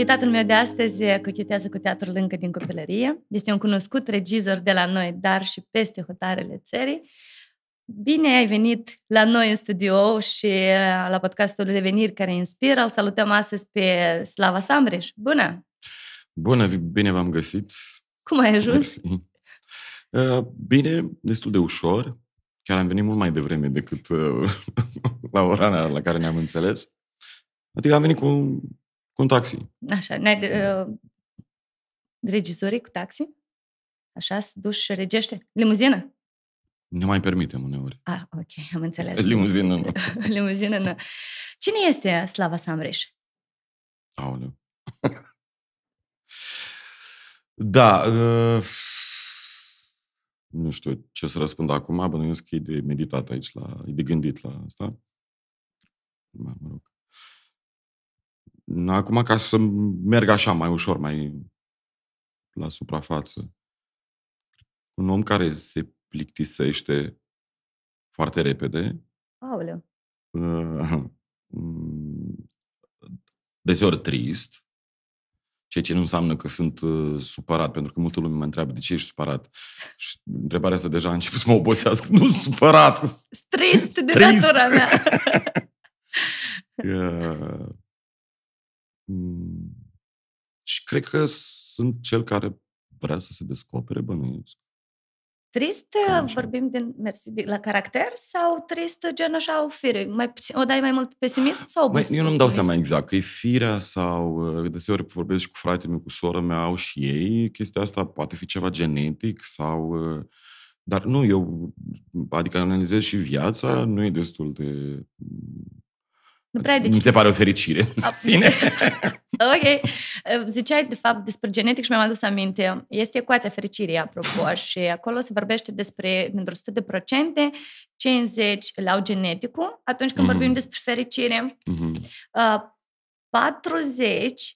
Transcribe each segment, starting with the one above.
Invitatul meu de astăzi eh, cochetează cu teatrul încă din copilărie. Este un cunoscut regizor de la noi, dar și peste hotarele țării. Bine ai venit la noi în studio și eh, la podcastul Reveniri care inspiră. O salutăm astăzi pe Slava Sambreș. Bună! Bună, bine v-am găsit! Cum ai ajuns? Mersi. Eh, bine, destul de ușor. Chiar am venit mult mai devreme decât la ora la care ne-am înțeles. Adică am venit cu cu un taxi. Așa, ne uh, regizorii cu taxi? Așa, să duci și regește? Limuzină? Ne mai permitem uneori. Ah, ok, am înțeles. Limuzină nu. Limuzină nu. Cine este Slava Samreș? Aoleu. da, uh, nu știu ce să răspund acum, bănuiesc că e de meditat aici, la, e de gândit la asta. Mă rog. Acum, ca să merg așa mai ușor, mai la suprafață, un om care se plictisește foarte repede. Aoleu. Ă, deseori trist, ceea ce nu înseamnă că sunt ă, supărat, pentru că multă lume mă întreabă de ce ești supărat. Și întrebarea asta deja a început să mă obosească. Nu sunt supărat! Trist de natura mea! Ă, Mm. Și cred că sunt cel care vrea să se descopere, bănuiesc. Trist Cam uh, vorbim așa. din mersi la caracter sau trist uh, gen așa o fire? Mai, o dai mai mult pesimism sau mai, Eu nu-mi dau seama exact că e firea sau uh, deseori vorbesc și cu fratele meu, cu sora mea, au și ei chestia asta, poate fi ceva genetic sau... Dar nu, eu, adică analizez și viața, nu e destul de mm, nu prea de. Mi se pare o fericire. sine. ok. Ziceai, de fapt, despre genetic și mi-am adus aminte. Este ecuația fericirii, apropo, și acolo se vorbește despre, într-o 100 de procente, 50 la au geneticul, atunci când mm-hmm. vorbim despre fericire. Mm-hmm. 40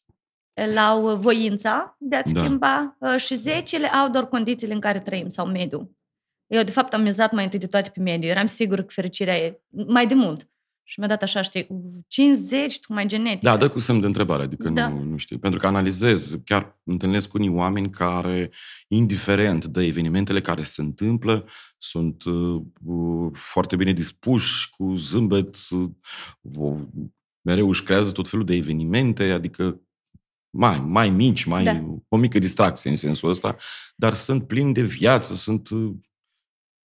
la au voința de a da. schimba și 10 le au doar condițiile în care trăim sau mediul. Eu, de fapt, am mizat mai întâi de toate pe mediu. Eram sigur că fericirea e mai de mult. Și mi-a dat așa, știi, 50, mai genetic. Da, dă cu semn de întrebare, adică da. nu, nu știu. Pentru că analizez, chiar întâlnesc cu unii oameni care, indiferent de evenimentele care se întâmplă, sunt uh, foarte bine dispuși, cu zâmbet, uh, mereu își creează tot felul de evenimente, adică mai, mai mici, mai da. o mică distracție în sensul ăsta, dar sunt plini de viață, sunt... Uh,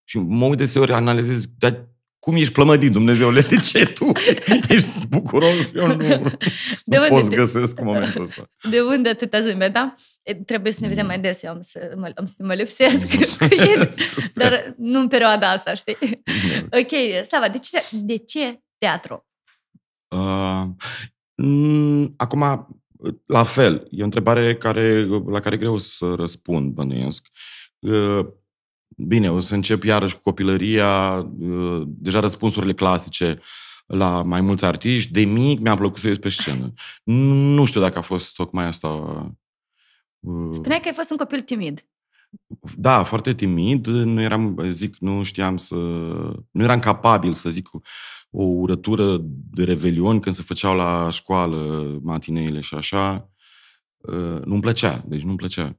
și mă uit deseori, analizez, dar cum ești plămădit, Dumnezeule, de ce tu ești bucuros? Eu nu, de nu pot te... găsesc în momentul ăsta. De unde atâta zâmbet, da? Trebuie să ne vedem mai des, eu am să mă, am să mă lipsesc cu el, dar nu în perioada asta, știi? ok, Sava, de ce, de ce teatru? Uh, m- mm, acum, la fel, e o întrebare care, la care greu să răspund, bănuiesc. Uh, Bine, o să încep iarăși cu copilăria, uh, deja răspunsurile clasice la mai mulți artiști. De mic mi-a plăcut să ies pe scenă. Nu știu dacă a fost tocmai asta... Uh, Spuneai că ai fost un copil timid. Da, foarte timid. Nu eram, zic, nu știam să... Nu eram capabil să zic o urătură de revelion când se făceau la școală matineile și așa. Uh, nu-mi plăcea, deci nu-mi plăcea.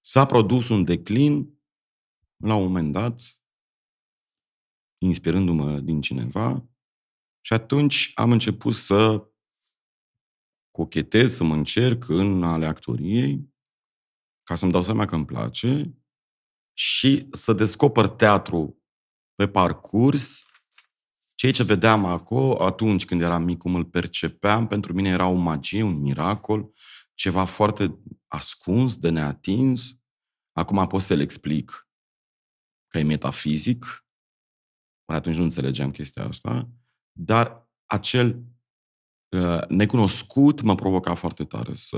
S-a produs un declin la un moment dat, inspirându-mă din cineva, și atunci am început să cochetez, să mă încerc în ale actoriei, ca să-mi dau seama că îmi place și să descoper teatru pe parcurs. Ceea ce vedeam acolo, atunci când eram mic, cum îl percepeam, pentru mine era o magie, un miracol, ceva foarte ascuns, de neatins. Acum pot să-l explic că e metafizic. Până atunci nu înțelegeam chestia asta. Dar acel uh, necunoscut mă provoca foarte tare să,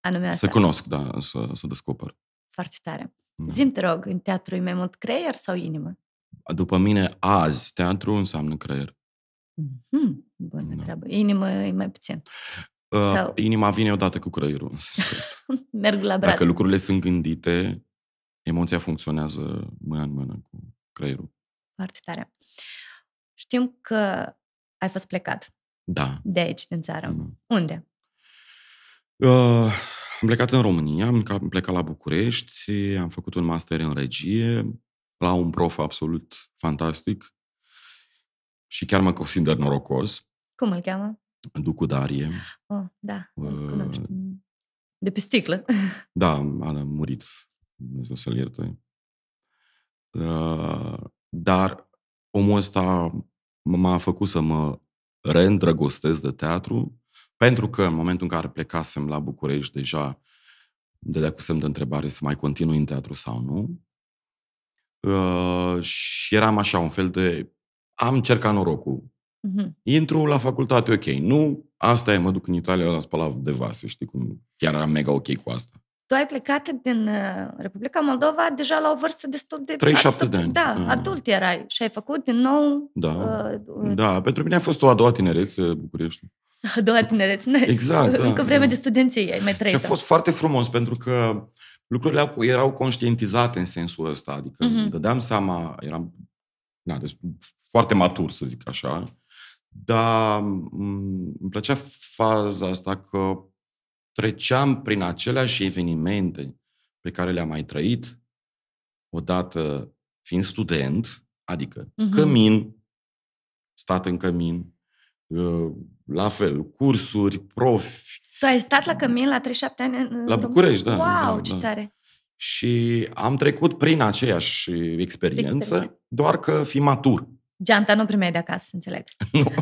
Anume asta. să cunosc, da, să, să descoper. Foarte tare. Da. Zim, te rog, în teatru e mai mult creier sau inimă? După mine, azi, teatru înseamnă creier. Mm-hmm. Bună da. treabă. Inima e mai puțin. Uh, Sau... Inima vine odată cu creierul. Merg la braț. Dacă lucrurile sunt gândite, emoția funcționează mână în mână cu creierul. Foarte tare. Știm că ai fost plecat. Da. De aici, din țară. Da. Unde? Uh, am plecat în România, am plecat la București, am făcut un master în regie, la un prof absolut fantastic și chiar mă consider norocos. Cum îl cheamă? Ducu Darie. Oh, da, uh, De pe sticlă. Da, a murit Dumnezeu să-l ierte. Ă, dar omul ăsta m-a făcut să mă reîndrăgostesc de teatru, pentru că în momentul în care plecasem la București deja dădea de cu semn de întrebare să mai continui în teatru sau nu. Uh, și eram așa, un fel de... Am încercat norocul. Uh-huh. Intru la facultate, ok. Nu, asta e, mă duc în Italia la spălat de vase, știi cum? Chiar era mega ok cu asta. Tu ai plecat din uh, Republica Moldova deja la o vârstă destul de... 37 adult, de ani. Da, uh. adult erai și ai făcut din nou... Da, uh, da, pentru mine a fost o a doua tinerețe București. A doua tinerețe, nice. Exact, da, Încă da. vreme da. de studenție ai mai trăit. Și a fost foarte frumos pentru că lucrurile erau conștientizate în sensul ăsta. Adică uh-huh. dădeam seama, eram na, foarte matur, să zic așa, dar îmi plăcea faza asta că treceam prin aceleași evenimente pe care le-am mai trăit, odată fiind student, adică uh-huh. cămin, stat în cămin, ă, la fel, cursuri, profi. Tu ai stat la cămin la 37 ani? În la București, da. Wow, exact, ce da. tare! Și am trecut prin aceeași experiență, experiență, doar că fi matur. Geanta nu primeai de acasă, înțeleg. Nu.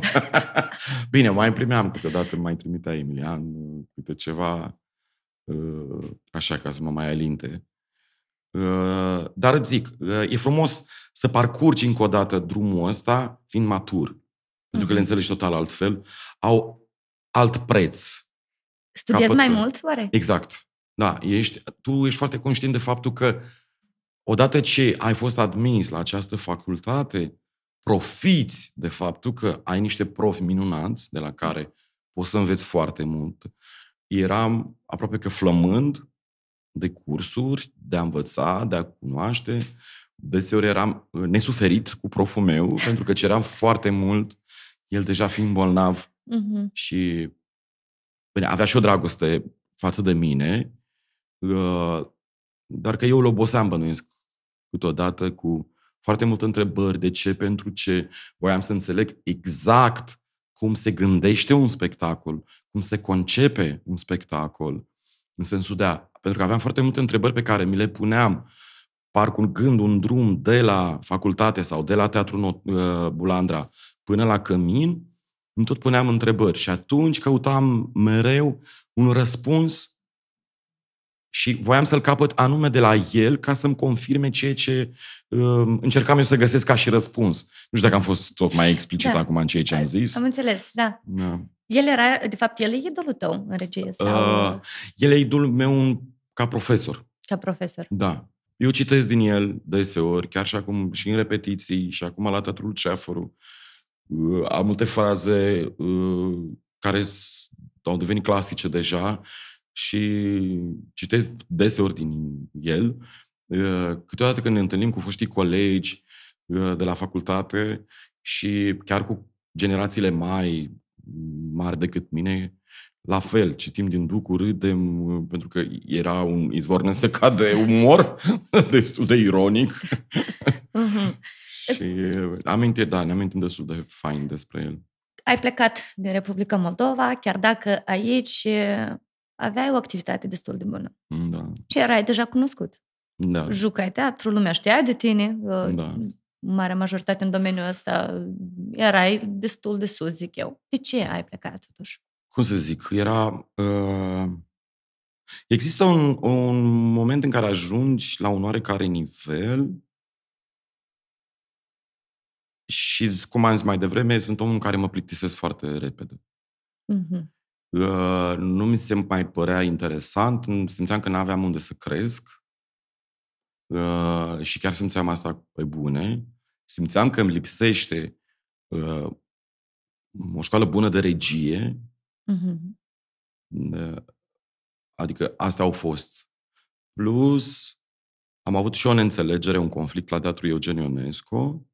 Bine, mai primeam câteodată, mai trimitea Emilian câte ceva uh, așa ca să mă mai alinte. Uh, dar îți zic, uh, e frumos să parcurgi încă o dată drumul ăsta fiind matur. Pentru că le mhm. înțelegi total altfel. Au alt preț. Studiezi mai mult, oare? Exact. Da, ești, tu ești foarte conștient de faptul că odată ce ai fost admis la această facultate, profiți de faptul că ai niște profi minunați de la care poți să înveți foarte mult. Eram aproape că flămând de cursuri, de a învăța, de a cunoaște. Deseori eram uh, nesuferit cu proful meu, pentru că ceream foarte mult, el deja fiind bolnav uh-huh. și bine, avea și o dragoste față de mine, uh, doar că eu îl oboseam, bănuiesc, câteodată cu foarte multe întrebări, de ce, pentru ce. Voiam să înțeleg exact cum se gândește un spectacol, cum se concepe un spectacol, în sensul de a... Pentru că aveam foarte multe întrebări pe care mi le puneam parc un gând, un drum de la facultate sau de la Teatrul uh, Bulandra până la Cămin, îmi tot puneam întrebări și atunci căutam mereu un răspuns și voiam să-l capăt anume de la el ca să-mi confirme ceea ce um, încercam eu să găsesc ca și răspuns. Nu știu dacă am fost tot mai explicit da. acum în ceea ce am zis. Am înțeles, da. da. El era, de fapt, el e idolul tău în regie? Uh, sau... Uh, el e idolul meu ca profesor. Ca profesor. Da. Eu citesc din el deseori, chiar și acum, și în repetiții, și acum la Teatrul Ceafărul. Uh, am multe fraze uh, care au devenit clasice deja și citesc deseori din el. Uh, câteodată când ne întâlnim cu foștii colegi uh, de la facultate și chiar cu generațiile mai mari decât mine, la fel, citim din Ducu, râdem, uh, pentru că era un izvor nesecat de umor, destul de ironic. Mhm. și amintiri, da, ne amintim destul de fain despre el. Ai plecat din Republica Moldova, chiar dacă aici aveai o activitate destul de bună. Mm, da. Și erai deja cunoscut. Da. Jucai teatru, lumea știa de tine. Uh, da. Marea majoritate în domeniul ăsta uh, erai destul de sus, zic eu. De ce ai plecat totuși? Cum să zic, era... Uh... Există un, un moment în care ajungi la un oarecare nivel și, cum am zis mai devreme, sunt omul în care mă plictisesc foarte repede. Mm-hmm nu mi se mai părea interesant, simțeam că nu aveam unde să cresc și chiar simțeam asta pe bune. Simțeam că îmi lipsește o școală bună de regie. Mm-hmm. Adică astea au fost. Plus, am avut și o neînțelegere, un conflict la teatru Eugen Ionescu,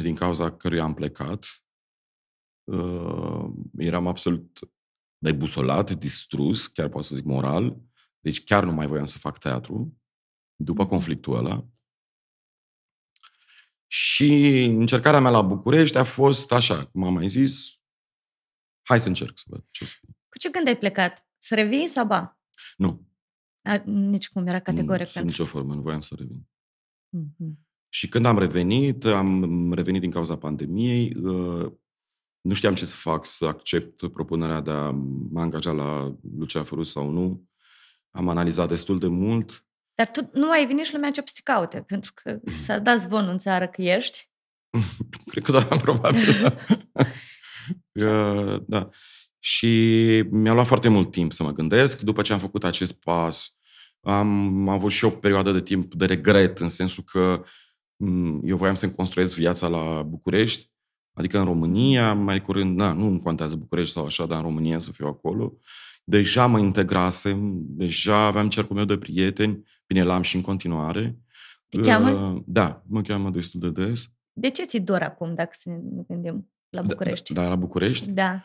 din cauza căruia am plecat. Uh, eram absolut busolat, distrus, chiar pot să zic moral. Deci chiar nu mai voiam să fac teatru după mhm. conflictul ăla. Și încercarea mea la București a fost așa, cum am mai zis, hai să încerc să văd ce Cu ce când ai plecat? Să revii sau ba? Nu. A, nici cum era categoric. Nu, pentru... nicio formă, nu voiam să revin. Mm-hmm. Și când am revenit, am revenit din cauza pandemiei, uh, nu știam ce să fac, să accept propunerea de a mă angaja la Lucia Făru sau nu. Am analizat destul de mult. Dar tu nu ai venit și lumea ce să te caute, pentru că s-a dat zvonul în țară că ești. Cred că da, probabil. da. da. Și mi-a luat foarte mult timp să mă gândesc. După ce am făcut acest pas, am avut și o perioadă de timp de regret, în sensul că mm, eu voiam să-mi construiesc viața la București Adică în România, mai curând, na, nu îmi contează București sau așa, dar în România să fiu acolo. Deja mă integrasem, deja aveam cercul meu de prieteni, bine, l-am și în continuare. Te cheamă? Uh, da, mă cheamă destul de des. De ce ți dor acum, dacă să ne gândim la da, București? Da, da la București? Da. Uh,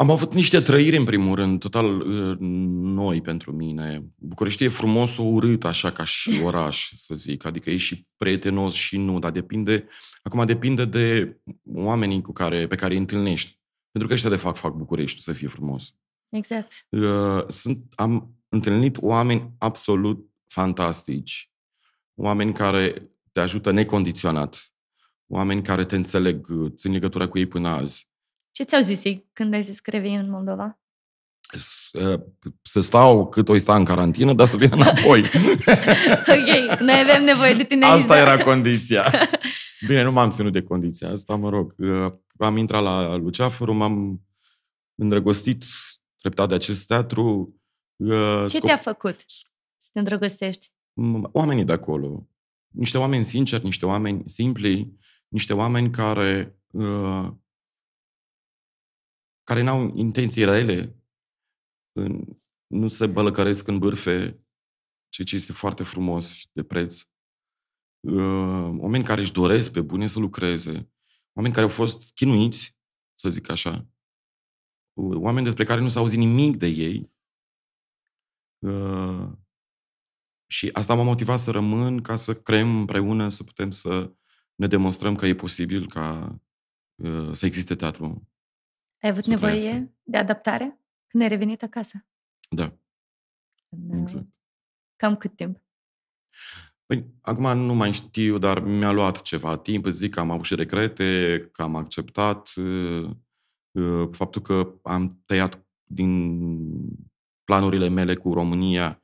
am avut niște trăiri, în primul rând, total uh, noi pentru mine. București e frumos, urât, așa, ca și oraș, să zic. Adică e și prietenos și nu, dar depinde, acum depinde de oamenii cu care, pe care îi întâlnești. Pentru că ăștia, de fapt, fac București să fie frumos. Exact. Uh, sunt, am întâlnit oameni absolut fantastici. Oameni care te ajută necondiționat. Oameni care te înțeleg, țin legătura cu ei până azi ce ți-au zis ei când ai zis că revii în Moldova? să uh, stau cât o sta în carantină, dar să vină înapoi. ok, noi avem nevoie de tine Asta aici, da. era da? condiția. Bine, nu m-am ținut de condiția asta, mă rog. Uh, am intrat la Luceafăru, m-am îndrăgostit treptat de acest teatru. Uh, Ce scop... te-a făcut să te îndrăgostești? Oamenii de acolo. Niște oameni sinceri, niște oameni simpli, niște oameni care care n-au intenții rele, nu se bălăcăresc în bârfe, ceea ce este foarte frumos și de preț. Uh, oameni care își doresc pe bune să lucreze, oameni care au fost chinuiți, să zic așa, uh, oameni despre care nu s-a auzit nimic de ei. Uh, și asta m-a motivat să rămân ca să creăm împreună, să putem să ne demonstrăm că e posibil ca să existe teatru ai avut nevoie trăiască. de adaptare când ai revenit acasă? Da. Când... Exact. Cam cât timp? Păi, acum nu mai știu, dar mi-a luat ceva timp. Zic că am avut și regrete, că am acceptat uh, uh faptul că am tăiat din planurile mele cu România.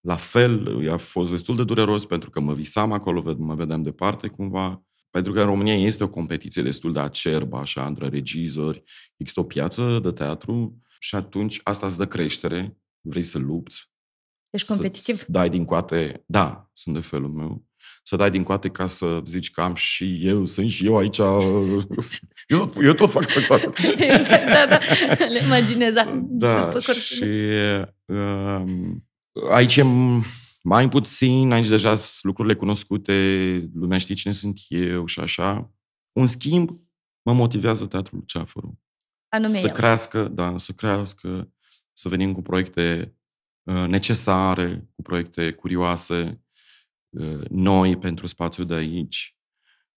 La fel, a fost destul de dureros pentru că mă visam acolo, mă vedeam departe cumva. Pentru că în România este o competiție destul de acerbă, așa, între regizori, există o piață de teatru și atunci asta îți dă creștere, vrei să lupți. Ești competitiv? Să dai din coate, da, sunt de felul meu. Să dai din coate ca să zici că am și eu, sunt și eu aici, eu, eu tot fac spectacol. exact, da, da, le imaginez, da. Da, și um, aici e mai puțin, aici deja sunt lucrurile cunoscute, lumea știe cine sunt eu și așa. Un schimb mă motivează teatrul Luceafărul. Anume să eu. crească, da, să crească, să venim cu proiecte uh, necesare, cu proiecte curioase, uh, noi pentru spațiul de aici,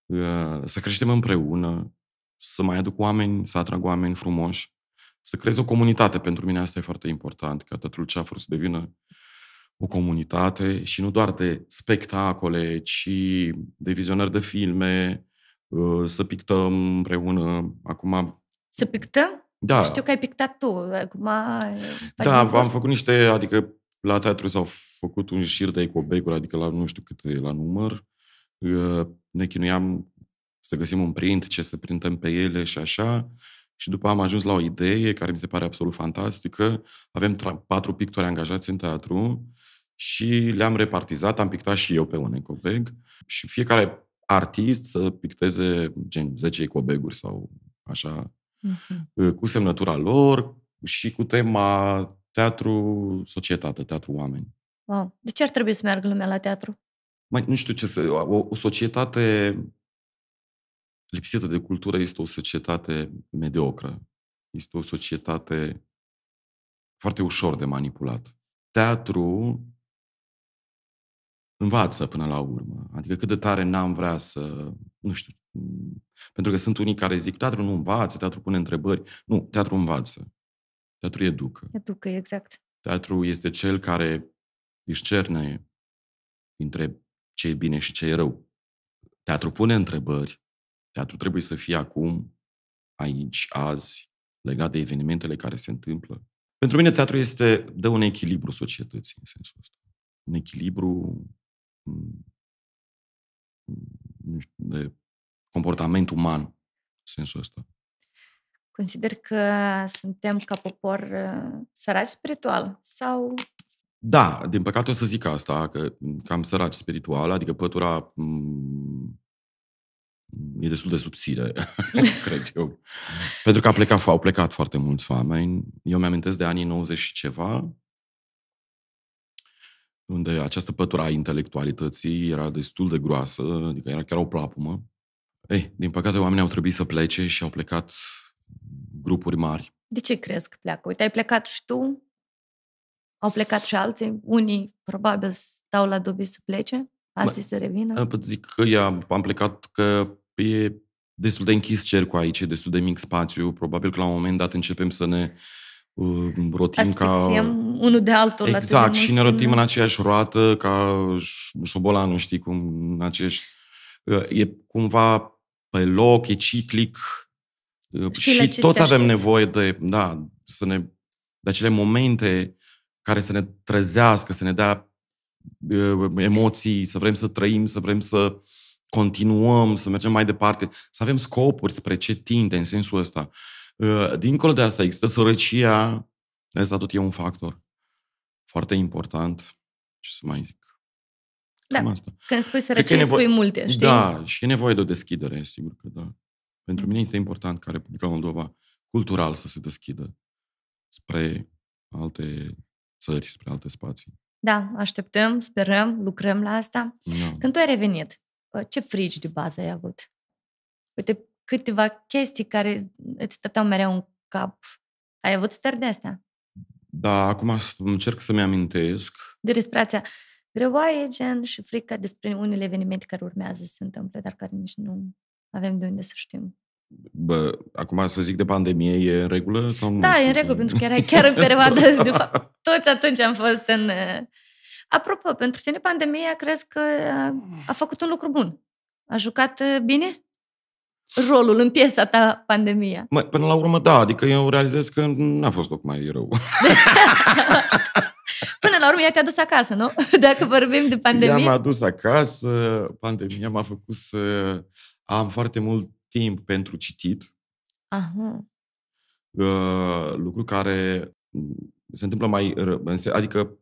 uh, să creștem împreună, să mai aduc oameni, să atrag oameni frumoși, să creez o comunitate. Pentru mine asta e foarte important, ca Teatrul Luceafărul să devină o comunitate și nu doar de spectacole, ci de vizionări de filme, uh, să pictăm împreună. Acum... Să pictăm? Da. Știu că ai pictat tu. Acum da, am post. făcut niște, adică la teatru s-au făcut un șir de ecobecuri, adică la nu știu câte la număr. Uh, ne chinuiam să găsim un print, ce să printăm pe ele și așa. Și după am ajuns la o idee care mi se pare absolut fantastică. Avem tra- patru pictori angajați în teatru și le-am repartizat, am pictat și eu pe un ecobag și fiecare artist să picteze gen 10 ecobaguri sau așa, uh-huh. cu semnătura lor și cu tema teatru societate, teatru oameni. Wow. De ce ar trebui să meargă lumea la teatru? Mai, nu știu ce să... O, o societate lipsită de cultură este o societate mediocră. Este o societate foarte ușor de manipulat. Teatru învață până la urmă. Adică cât de tare n-am vrea să, nu știu, pentru că sunt unii care zic, teatru nu învață, teatru pune întrebări. Nu, teatru învață. Teatru educă. Educă, exact. Teatru este cel care își cerne între ce e bine și ce e rău. Teatru pune întrebări. Teatru trebuie să fie acum, aici, azi, legat de evenimentele care se întâmplă. Pentru mine teatru este, dă un echilibru societății, în sensul ăsta. Un echilibru nu știu, de comportament uman, în sensul ăsta. Consider că suntem ca popor uh, săraci spiritual sau... Da, din păcate o să zic asta, că cam săraci spiritual, adică pătura m- mm, e destul de subțire, cred eu. Pentru că a plecat, au plecat foarte mulți oameni. Eu mi-amintesc de anii 90 și ceva, unde această pătură a intelectualității era destul de groasă, adică era chiar o plapumă. Ei, din păcate oamenii au trebuit să plece și au plecat grupuri mari. De ce crezi că pleacă? Uite, ai plecat și tu, au plecat și alții, unii probabil stau la dubii să plece, alții să revină. Zic că ea, am plecat că e destul de închis cercul aici, e destul de mic spațiu, probabil că la un moment dat începem să ne uh, rotim ca... unul de altul. Exact, la și ne rotim în aceeași roată ca șobolanul, știi, cum în acești... Ă, e cumva pe loc, e ciclic ă, Știi și toți avem aștept. nevoie de, da, să ne, de acele momente care să ne trezească, să ne dea ă, emoții, să vrem să trăim, să vrem să continuăm, să mergem mai departe, să avem scopuri spre ce tinde în sensul ăsta. Uh, Ă, dincolo de asta, există sărăcia, asta tot e un factor foarte important. Ce să mai zic? da. asta. Când spui sărăcie, nevo- spui multe, știi? Da, și e nevoie de o deschidere, sigur că da. Pentru mine este important ca Republica Moldova cultural să se deschidă spre alte țări, spre alte spații. Da, așteptăm, sperăm, lucrăm la asta. Da. Când tu ai revenit, ce frici de bază ai avut? Uite, câteva chestii care îți stăteau mereu în cap. Ai avut stări de astea? Da, acum încerc să-mi amintesc. De respirația greoaie, gen și frica despre unele evenimente care urmează să se întâmple, dar care nici nu avem de unde să știm. Bă, acum să zic de pandemie, e în regulă sau nu? Da, e în regulă, pentru că era chiar în perioada, de fapt, toți atunci am fost în... Uh, Apropo, pentru tine pandemia crezi că a, uh, a făcut un lucru bun? A jucat uh, bine? rolul în piesa ta Pandemia? Mă, până la urmă, da, adică eu realizez că n-a fost tocmai rău. până la urmă, ea te-a dus acasă, nu? Dacă vorbim de pandemie. Ea m-a dus acasă, pandemia m-a făcut să am foarte mult timp pentru citit. Aha. Uh, lucru care se întâmplă mai... Adică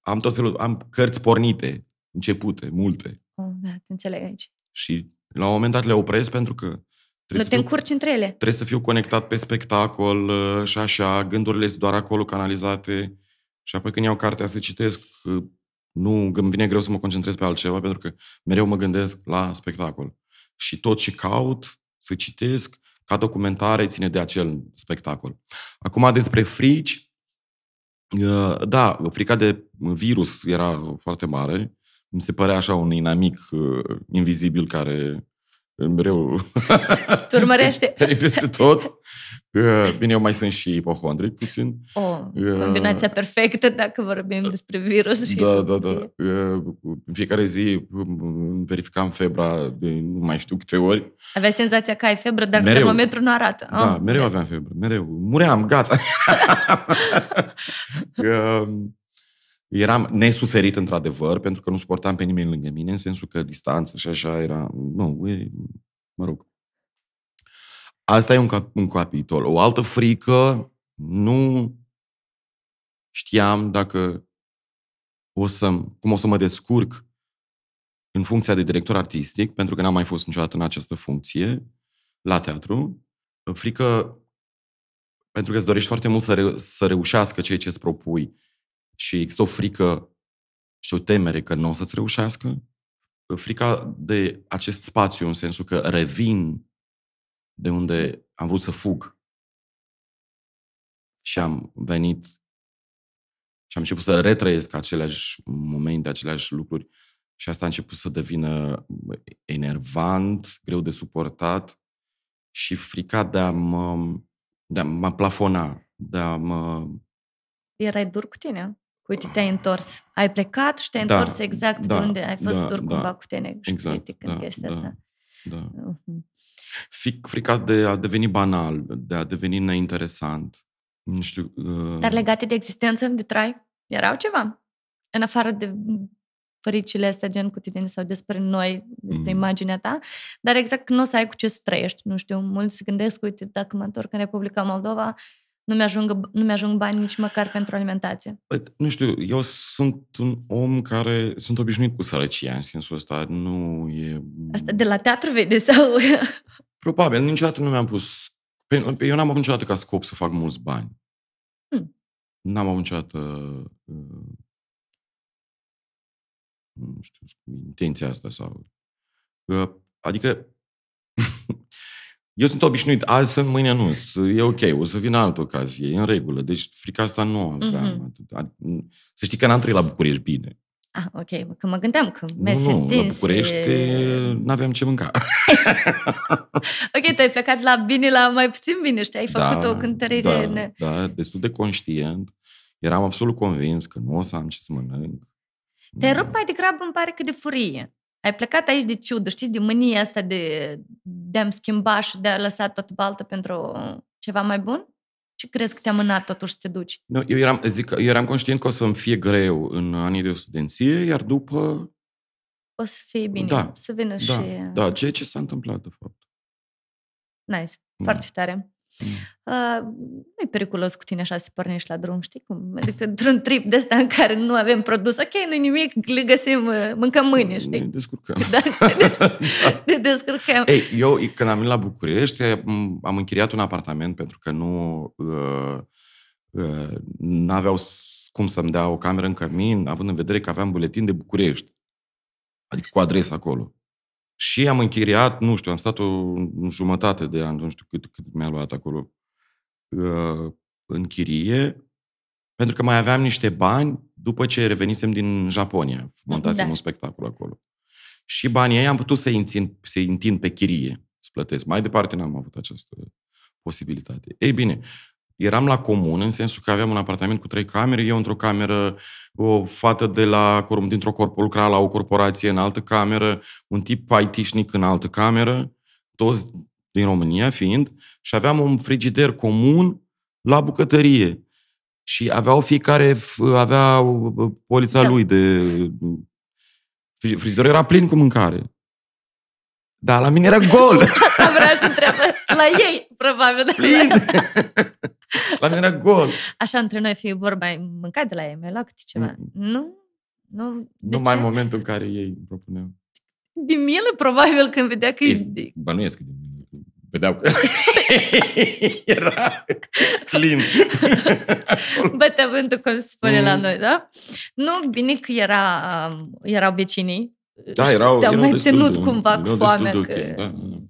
am tot felul... Am cărți pornite, începute, multe. Oh, da, te înțeleg aici. Și la un moment dat le opresc pentru că trebuie, să te fiu, încurci între ele. trebuie să fiu conectat pe spectacol uh, și așa, gândurile sunt doar acolo canalizate și apoi când iau cartea să citesc, uh, nu îmi vine greu să mă concentrez pe altceva pentru că mereu mă gândesc la spectacol. Și tot ce caut să citesc ca documentare ține de acel spectacol. Acum despre frici, uh, da, frica de virus era foarte mare mi se părea așa un inamic uh, invizibil care mereu... Te urmărește. care peste tot. Uh, bine, eu mai sunt și ipohondric puțin. O, oh, uh, combinația perfectă dacă vorbim da. despre virus și... Da, da, da. Uh, în fiecare zi mm, verificam febra de nu mai știu câte ori. Aveai senzația că ai febră, dar mereu. termometrul nu arată. Da, oh. mereu aveam febră, mereu. Muream, gata. eram nesuferit într-adevăr, pentru că nu suportam pe nimeni lângă mine, în sensul că distanță și așa era... Nu, e, mă rog. Asta e un, cap, un capitol. O altă frică, nu știam dacă o să, cum o să mă descurc în funcția de director artistic, pentru că n-am mai fost niciodată în această funcție la teatru. Frică pentru că îți dorești foarte mult să, re- să reușească ceea ce îți propui și există o frică și o temere că nu o să-ți reușească, frica de acest spațiu, în sensul că revin de unde am vrut să fug și am venit și am început să retrăiesc aceleași momente, aceleași lucruri și asta a început să devină enervant, greu de suportat și frica de a mă, de a mă plafona, de a mă... Erai dur cu tine? Uite, te-ai întors. Ai plecat și te-ai da, întors exact da, unde ai fost da, dur cumva da, cu tine. Exact, critic da, chestia da, asta. Da. Uh-huh. Mhm. Fic frica de a deveni banal, de a deveni neinteresant. Nu știu... Uh... Dar legate de existență, de trai, erau ceva? În afară de fricile astea gen cu tine sau despre noi, despre mm. imaginea ta, dar exact nu o să ai cu ce să trăiești. Nu știu, mulți se gândesc, uite, dacă mă întorc în Republica Moldova, uh, nu mi-ajung, nu mi-ajung bani nici măcar pentru alimentație. Păi, nu știu, eu sunt un om care sunt obișnuit cu sărăcia, în sensul ăsta nu e... Asta de la teatru vede sau... Probabil, niciodată nu mi-am pus... Eu n-am avut niciodată ca scop să fac mulți bani. Hmm. N-am avut niciodată uh, nu știu, intenția asta sau... Uh, adică Eu sunt obișnuit, azi sunt, mâine nu, e ok, o să vină altă ocazie, e în regulă. Deci frica asta nu aveam. Mm-hmm. Să știi că n-am trăit la București bine. Ah, ok, că mă gândeam că mese Nu, nu, la București e... n-aveam ce mânca. ok, tu ai plecat la bine, la mai puțin bine, știi, ai făcut da, o cântărire. Da, ne... da, destul de conștient. Eram absolut convins că nu o să am ce să mănânc. Te rup mai degrabă, îmi pare că de furie ai plecat aici de ciudă, știți, de mânia asta de, de a-mi schimba și de a lăsa tot baltă pentru ceva mai bun? Ce crezi că te-a mânat totuși să te duci? No, eu, eram, zic, eu eram conștient că o să-mi fie greu în anii de studenție, iar după... O să fie bine, da, să vină da, și... Da, ceea ce s-a întâmplat, de fapt. Nice, da. foarte tare. Uh, mm. ah, nu e periculos cu tine așa să pornești la drum, știi cum? Adică într-un trip de ăsta în care nu avem produs, ok, nu nimic, le găsim, ah, mâncăm mâine, știi? Da, ne descurcăm. Da, ne, descurcăm. Ei, eu când am venit la București, am închiriat un apartament pentru că nu uh, uh, n-aveau cum să-mi dea o cameră în cămin, având în vedere că aveam buletin de București. Adică cu adresa acolo. Și am închiriat, nu știu, am stat o jumătate de an, nu știu cât, cât mi-a luat acolo uh, în chirie, pentru că mai aveam niște bani după ce revenisem din Japonia. Montasem da. un spectacol acolo. Și banii ei am putut să-i întind, să întind pe chirie, să plătesc. Mai departe n-am avut această posibilitate. Ei bine, eram la comun, în sensul că aveam un apartament cu trei camere, eu într-o cameră, o fată de la, dintr-o corp, lucra la o corporație în altă cameră, un tip paitișnic în altă cameră, toți din România fiind, și aveam un frigider comun la bucătărie. Și aveau fiecare, avea uh, uh, polița da. lui de... Frigiderul era plin cu mâncare. dar la mine era gol. Asta vreau să întreb. La ei, probabil. Plin. La mine era gol. Așa, între noi, fie vorba, mâncai de la ei, mi-ai luat câte ceva. Mm. Nu? Nu, de nu ce? în momentul în care ei îmi propuneau. Din milă, probabil, când vedea că... Ei, bănuiesc că din milă. Vedeau că era clean. Bătăvântul, cum se spune mm. la noi, da? Nu, bine că era, erau vecinii. Da, erau, Te-au erau mai ținut de, cumva cu foamea. De că... okay, da, da.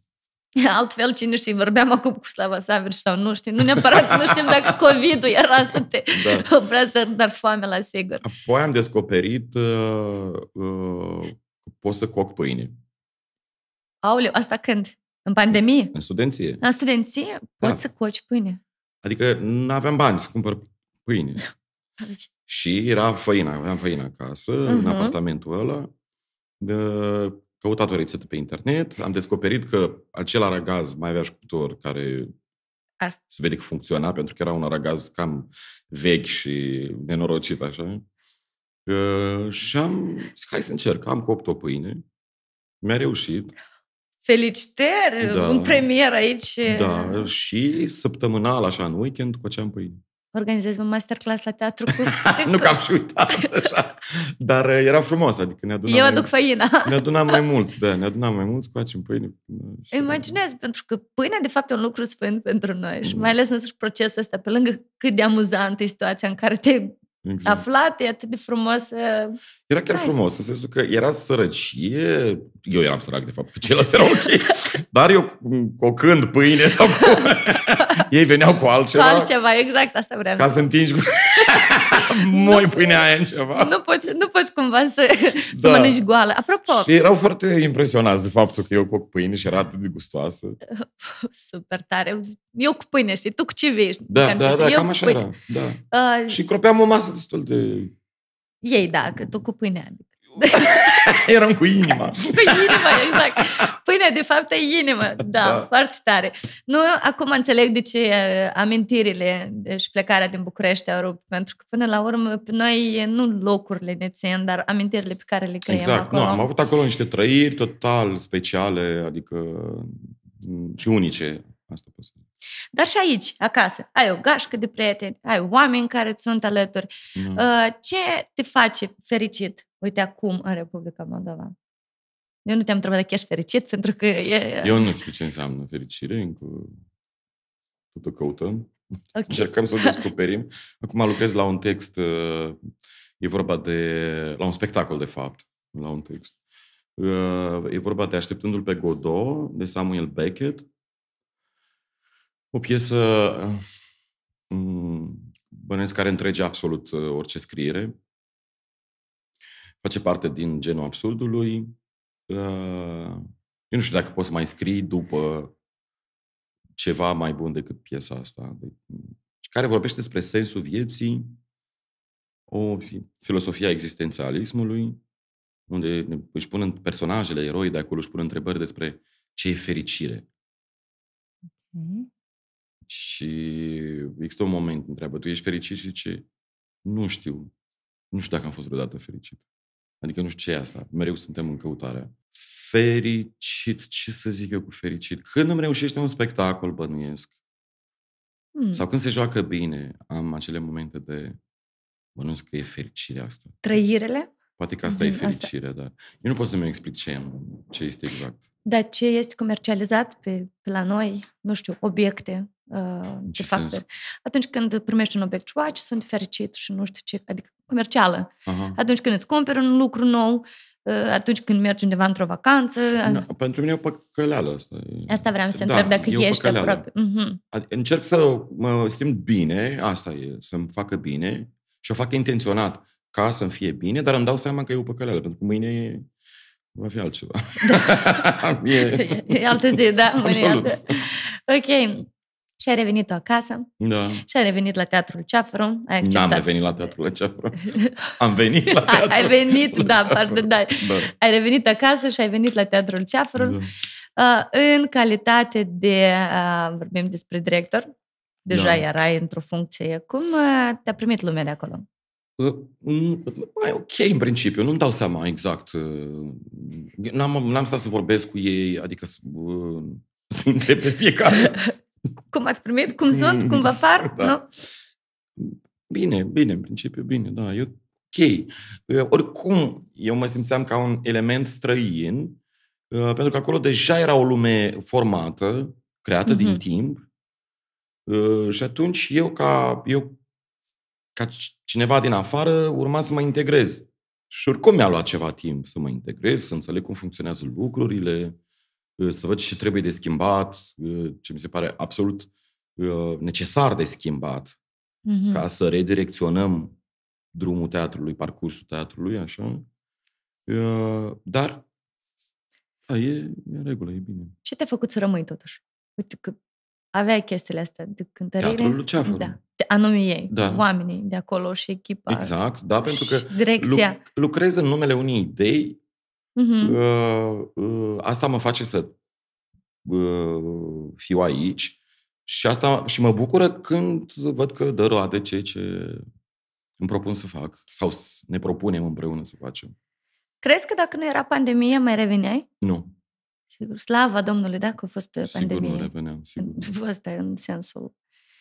altfel cine știe, vorbeam acum cu Slava Savir sau nu știu, nu neapărat nu știm dacă COVID-ul era să te da. oprească, dar foame la sigur. Apoi am descoperit uh, uh, că pot să coc pâine. Aoleu, asta când? În pandemie? În studenție. În studenție? Da. Poți să coci pâine. Adică nu aveam bani să cumpăr pâine. Deci. Și era făina, aveam făina acasă, uh-huh. în mhm. apartamentul ăla. De, căutat o rețetă pe internet, am descoperit că acel aragaz mai avea cuptor care Ar... se vede că funcționa, pentru că era un aragaz cam vechi și nenorocit, așa. Uh, și am zis, hai să încerc. Am copt o pâine, mi-a reușit. Felicitări! Da. Un premier aici! Da, și săptămânal, așa, în weekend, coceam pâine organizez un masterclass la teatru cu... nu că am și uitat, așa. Dar uh, era frumos, adică ne adunam... Eu mai, făina. ne adunam mai mulți, da, ne adunam mai mulți, facem pâine. Imaginez, da. pentru că pâinea, de fapt, e un lucru sfânt pentru noi și mm. mai ales în procesul ăsta, pe lângă cât de amuzantă e situația în care te Exact. Aflat, e atât de frumos. Era chiar Hai frumos, să... în sensul că era sărăcie. Eu eram sărac, de fapt, că ceilalți erau ok. Dar eu, cocând pâine sau cu... Ei veneau cu altceva. Cu altceva, exact asta vreau. Ca să întingi cu... Moi nu, pâinea aia în ceva. Nu poți, nu poți cumva să, da. să mănânci goală. Apropo... Și erau foarte impresionați de faptul că eu coc pâine și era atât de gustoasă. Super tare. Eu cu pâine, știi? Tu cu ce vei? Da, da, da, da, cam așa era. Da. Uh, și cropeam o masă destul de... Ei, da, că tu cu pâinea. Adică. Eram cu inima. cu inima, exact. Pâinea, de fapt, e inima. Da, da, foarte tare. Nu, acum înțeleg de ce uh, amintirile și deci plecarea din București au rupt, pentru că până la urmă pe noi nu locurile ne țin, dar amintirile pe care le creăm exact. acolo. Nu, am avut acolo niște trăiri total speciale, adică mm, și unice. Asta pot să dar și aici, acasă, ai o gașcă de prieteni, ai oameni care ți sunt alături. Mm. Ce te face fericit, uite, acum în Republica Moldova? Eu nu te-am întrebat dacă ești fericit, pentru că e... Eu nu știu ce înseamnă fericire, încă tot căutăm. Okay. Încercăm să o descoperim. Acum lucrez la un text, uh, e vorba de... la un spectacol, de fapt, la un text. Uh, e vorba de Așteptându-l pe Godot, de Samuel Beckett. O piesă mm, bănesc care întrege absolut uh, orice scriere. Face parte din genul absurdului. Uh, eu nu știu dacă poți să mai scrii după ceva mai bun decât piesa asta. Deci, mm, care vorbește despre sensul vieții, o filosofia existențialismului, unde își pun personajele, eroi de acolo, își pun întrebări despre ce e fericire. Și există un moment, întreabă, tu ești fericit și zice, nu știu, nu știu dacă am fost vreodată fericit. Adică nu știu ce e asta. Mereu suntem în căutare. Fericit, ce să zic eu cu fericit? Când îmi reușește un spectacol, bănuiesc. Mm. Sau când se joacă bine, am acele momente de bănuiesc că e fericirea asta. Trăirele? Poate că asta mm-hmm, e fericirea, asta... da. Eu nu pot să-mi explic ce, ce este exact. Dar ce este comercializat pe, pe la noi, nu știu, obiecte, uh, de fapt. Atunci când primești un obiect, ceva ce sunt fericit și nu știu ce, adică comercială. Aha. Atunci când îți cumperi un lucru nou, uh, atunci când mergi undeva într-o vacanță. No, a... pentru mine e o păcăleală asta. Asta vreau să da, întreb dacă ești păcăleală. Mhm. aproape. Uh-huh. Încerc să mă simt bine, asta e, să-mi facă bine și o fac intenționat ca să-mi fie bine, dar îmi dau seama că e o păcăleală, pentru că mâine e... va fi altceva. Da. e... e altă zi, da? Mâine Absolut. Altă... Ok. Și ai revenit acasă. Da. Și ai revenit la Teatrul Ceafru. Ai N-am revenit la Teatrul la Ceafru. Am venit la Teatrul Ai venit, la da, parte, da. da. Ai revenit acasă și ai venit la Teatrul Ceafru. Da. În calitate de, vorbim despre director, deja da. erai într-o funcție. Cum te-a primit lumea de acolo? mai ok în principiu, nu-mi dau seama exact. N-am, n-am stat să vorbesc cu ei, adică să, să întreb pe fiecare. cum ați primit? Cum sunt? Cum vă par? Da. Nu? Bine, bine, în principiu, bine, da, e ok. Oricum, eu mă simțeam ca un element străin, pentru că acolo deja era o lume formată, creată mm-hmm. din mhm. timp, și atunci eu ca, eu ca cineva din afară urma să mă integrez. Și oricum mi-a luat ceva timp să mă integrez, să înțeleg cum funcționează lucrurile, uh, să văd ce trebuie de schimbat, uh, ce mi se pare absolut uh, necesar de schimbat, mm-hmm. ca să redirecționăm drumul teatrului, parcursul teatrului, așa. Dar a, da, e, e în regulă, e bine. Ce te-a făcut să rămâi totuși? Uite că avea chestiile astea de cântărire. Teatrul Luceafărul. Da. Anume ei, da. oamenii de acolo și echipa. Exact, da, pentru că direcția. Lu- lucrez în numele unei idei. Uh-huh. Uh, uh, asta mă face să uh, fiu aici și asta și mă bucură când văd că dă roade ceea ce îmi propun să fac sau ne propunem împreună să facem. Crezi că dacă nu era pandemie, mai reveneai? Nu. Sigur, slava Domnului, dacă a fost uh, sigur pandemie. Nu reveneam, sigur, Asta e în sensul...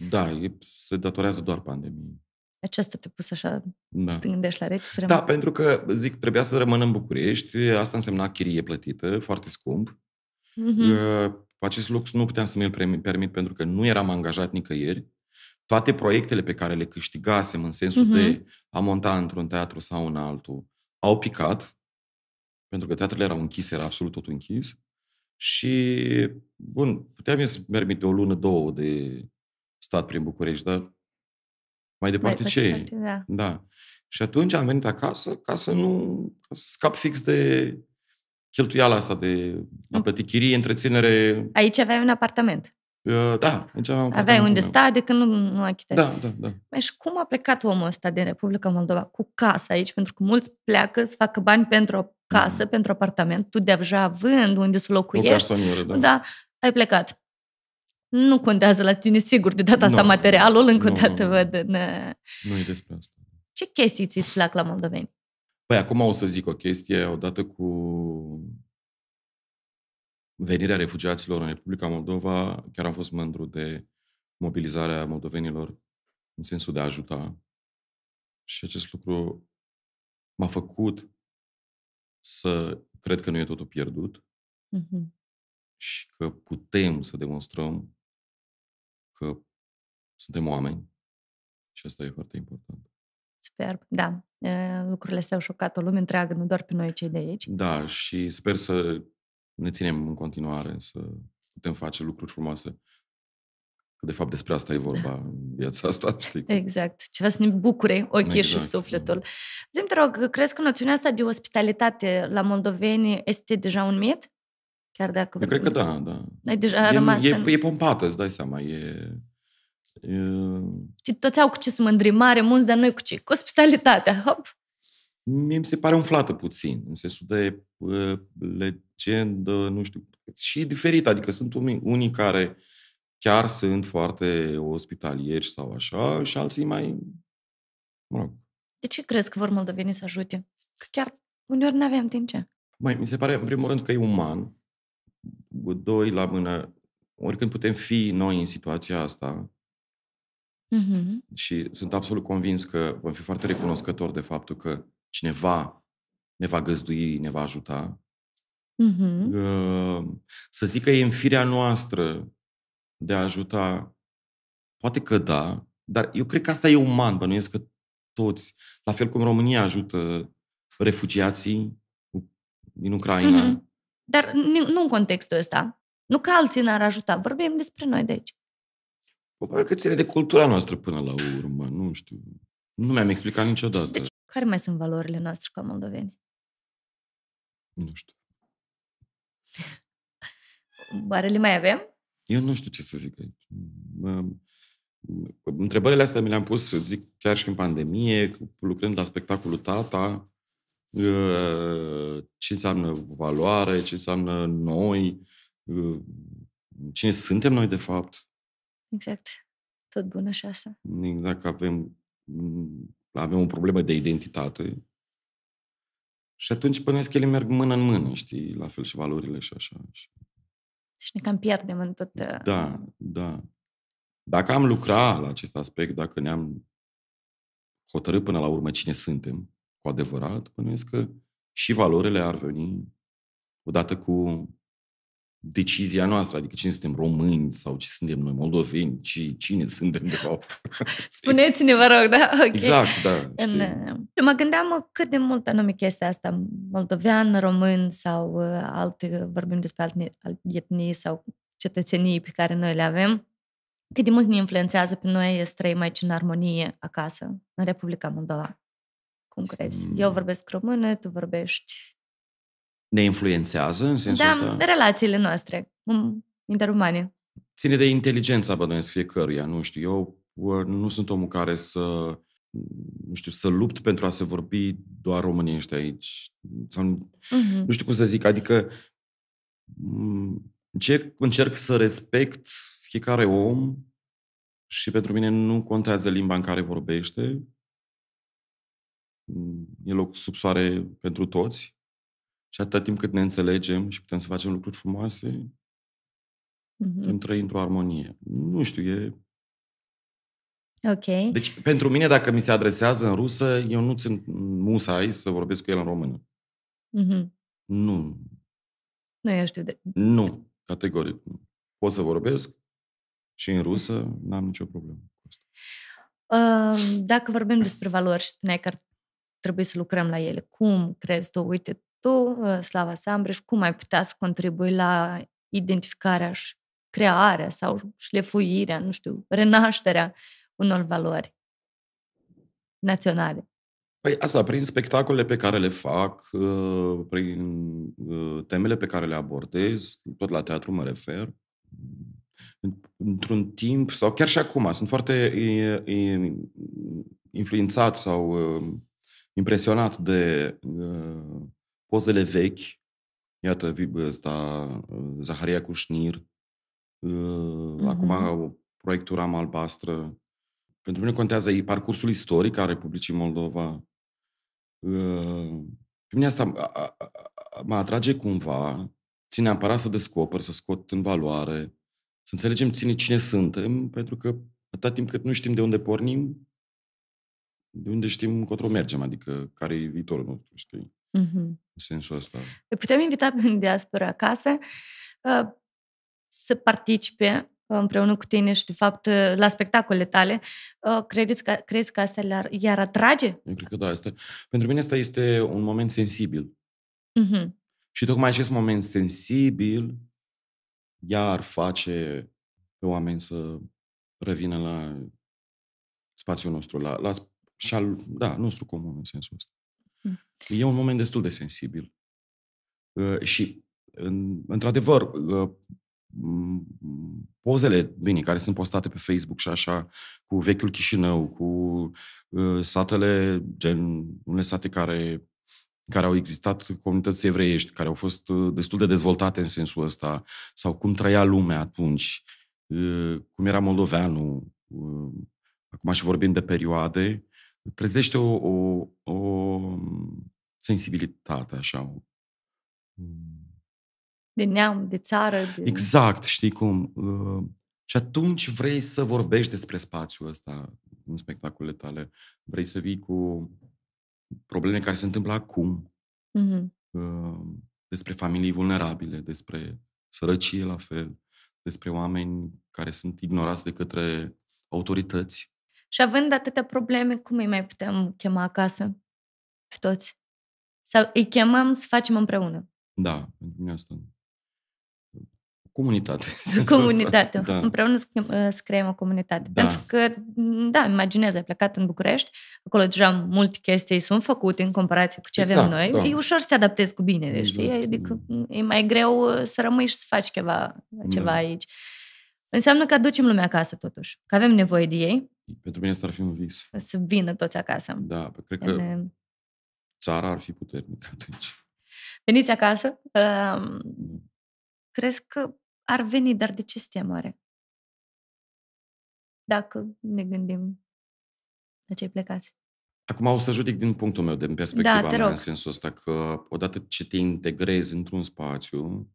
Da, e, se datorează doar pandemiei. Aceasta te pus așa, da. te gândești la rece, să rămân... Da, pentru că, zic, trebuia să rămân în București, asta însemna chirie plătită, foarte scump. Mm-hmm. Acest lux nu puteam să mi-l permit pentru că nu eram angajat nicăieri. Toate proiectele pe care le câștigasem în sensul mm-hmm. de mhm. a monta într-un teatru sau în altul au picat, pentru că teatrele erau închise, era absolut tot închis. Și, bun, puteam eu să merg o lună, două de stat prin București, dar mai departe mai ce e? da. da. Și atunci am venit acasă ca să nu ca să scap fix de cheltuiala asta de a plăti chirie, întreținere. Aici aveai un apartament. Uh, da, am Aveai unde sta, de când nu, nu achitai. Da, da, da. Mai și cum a plecat omul ăsta din Republica Moldova cu casă aici? Pentru că mulți pleacă să facă bani pentru o casă, mm. pentru apartament. Tu deja având unde să locuiești. O da. da. ai plecat. Nu contează la tine, sigur, de data asta no, materialul, încă o no, dată no, văd. În... Nu e despre asta. Ce chestii ți-ți plac la moldoveni? Păi acum o să zic o chestie odată cu venirea refugiaților în Republica Moldova, chiar am fost mândru de mobilizarea moldovenilor în sensul de a ajuta. Și acest lucru m-a făcut să cred că nu e totul pierdut uh-huh. și că putem să demonstrăm că suntem oameni și asta e foarte important. Superb, da. Lucrurile s-au șocat o lume întreagă, nu doar pe noi cei de aici. Da, și sper să ne ținem în continuare să putem face lucruri frumoase. Că de fapt despre asta e vorba în viața asta, știi? Exact. Ceva să ne bucure ochii exact, și sufletul. Da. Zim, te rog, crezi că noțiunea asta de ospitalitate la moldoveni este deja un mit? Chiar dacă... Eu cred că da, da. Ai deja e, rămas e, în... e pompată, îți dai seama, e... e... Toți au cu ce să mândri, mare, mulți, dar noi cu ce? Cu ospitalitatea, hop! Mie mi se pare umflată puțin, în sensul de le gen, de, nu știu, și diferit. Adică sunt unii care chiar sunt foarte ospitalieri sau așa și alții mai, mă rog. De ce crezi că vor moldoveni să ajute? Că chiar uneori nu avem din ce. Mai, mi se pare, în primul rând, că e uman. Doi, la mână, oricând putem fi noi în situația asta, Mm-hmm. Și sunt absolut convins că vom fi foarte recunoscători de faptul că cineva ne va găzdui, ne va ajuta. Mm-hmm. Să zic că e în firea noastră de a ajuta, poate că da, dar eu cred că asta e uman, bănuiesc că toți, la fel cum România ajută refugiații din Ucraina. Mm-hmm. Dar nu în contextul ăsta. Nu că alții n-ar ajuta. Vorbim despre noi de aici. Probabil că ține de cultura noastră până la urmă. Nu știu. Nu mi-am explicat niciodată. Deci, care mai sunt valorile noastre ca moldoveni? Nu știu. Oare le mai avem? Eu nu știu ce să zic aici. Întrebările astea mi le-am pus, să zic, chiar și în pandemie, lucrând la spectacolul Tata, ă, ce înseamnă valoare, ce înseamnă noi, ă, cine suntem noi, de fapt. Exact. Tot bună și asta. Exact, avem, avem o problemă de identitate și atunci bănuiesc că ele merg mână în mână, știi, la fel și valorile și așa. Și... Deci ne cam pierdem în tot... Uh, da, da. Dacă am lucrat la acest aspect, dacă ne-am hotărât până la urmă cine suntem, cu adevărat, bănuiesc că și valorile ar veni odată cu decizia noastră, adică cine suntem români sau ce suntem noi moldoveni, ci cine suntem de fapt. Spuneți-ne, vă rog, da? Okay. Exact, da. Știi. Eu mă gândeam cât de mult anume chestia asta, moldovean, român sau uh, alte, vorbim despre alte etnii sau cetățenii pe care noi le avem, cât de mult ne influențează pe noi să trăim aici în armonie acasă, în Republica Moldova. Cum crezi? Mm. Eu vorbesc română, tu vorbești ne influențează în sensul da, ăsta? Da, relațiile noastre um, interumane. Ține de inteligența, bănuiesc, fiecăruia. Nu știu, eu nu sunt omul care să nu știu, să lupt pentru a se vorbi doar românești aici. Sau, uh-huh. Nu știu cum să zic, adică încerc, încerc să respect fiecare om și pentru mine nu contează limba în care vorbește. E loc sub soare pentru toți. Și atâta timp cât ne înțelegem și putem să facem lucruri frumoase, mm-hmm. putem trăi într-o armonie. Nu știu, e... Ok. Deci, pentru mine, dacă mi se adresează în rusă, eu nu țin musai să vorbesc cu el în română. Mm-hmm. Nu. Nu, eu știu de... Nu, categoric nu. Pot să vorbesc și în rusă, n-am nicio problemă cu asta. Dacă vorbim despre valori și spuneai că ar trebui să lucrăm la ele, cum crezi tu, uite, tu, ă, Slava Sambreș, cum ai putea să contribui la identificarea și crearea sau șlefuirea, nu știu, renașterea unor valori naționale? Păi asta, prin spectacolele pe care le fac, ă, prin ă, temele pe care le abordez, tot la teatru mă refer, într-un timp, sau chiar și acum, sunt foarte influențat sau impresionat de pozele vechi, iată ăsta, Zaharia Cușnir, ă, mm-hmm. acum proiectul Ram Albastră. Pentru mine contează parcursul istoric al Republicii Moldova. Ă, pe mine asta mă atrage cumva, ține aparat să descoper, să scot în valoare, să înțelegem ține cine suntem, pentru că atâta timp cât nu știm de unde pornim, de unde știm încotro mergem, adică care e viitorul nostru, știi? Mm-hmm. În sensul ăsta. Îi putem invita pe diaspora acasă uh, să participe uh, împreună cu tine și, de fapt, uh, la spectacole tale, credeți că, crezi că asta le-ar, i-ar atrage? Eu cred că da. Asta, pentru mine asta este un moment sensibil. Mm-hmm. Și tocmai acest moment sensibil iar face pe oameni să revină la spațiul nostru, la, la și al, da, nostru comun în sensul ăsta. Mm. E un moment destul de sensibil. Uh, și, într-adevăr, uh, pozele bine, care sunt postate pe Facebook și așa, cu vechiul Chișinău, cu uh, satele, gen unele sate care care au existat comunități evreiești, care au fost destul de dezvoltate în sensul ăsta, sau cum trăia lumea atunci, cum era moldoveanul, acum și vorbim de perioade, trezește o, o, o sensibilitate, așa. De neam, de țară. De... Exact, știi cum. Ă, și atunci vrei să vorbești despre spațiul ăsta în spectacolele tale. Vrei să vii cu probleme care se întâmplă acum. Mm-hmm. Despre familii vulnerabile, despre sărăcie la fel, despre oameni care sunt ignorați de către autorități și având atâtea probleme, cum îi mai putem chema acasă pe toți? Sau îi chemăm să facem împreună? Da, pentru mine asta. Comunitate. Comunitate. Da. Împreună să, creăm o comunitate. Da. Pentru că, da, imaginez, ai plecat în București, acolo deja multe chestii sunt făcute în comparație cu ce exact, avem noi. Da. E ușor să te adaptezi cu bine, deci exact. e, adică, da. e mai greu să rămâi și să faci ceva, ceva da. aici. Înseamnă că aducem lumea acasă, totuși. Că avem nevoie de ei. Pentru mine asta ar fi un vis. Să vină toți acasă. Da, cred că ne... țara ar fi puternică atunci. Veniți acasă. Uh, crezi că ar veni, dar de ce suntem mare? Dacă ne gândim la cei plecați. Acum o să judec din punctul meu, din perspectiva da, mea, în sensul ăsta că odată ce te integrezi într-un spațiu,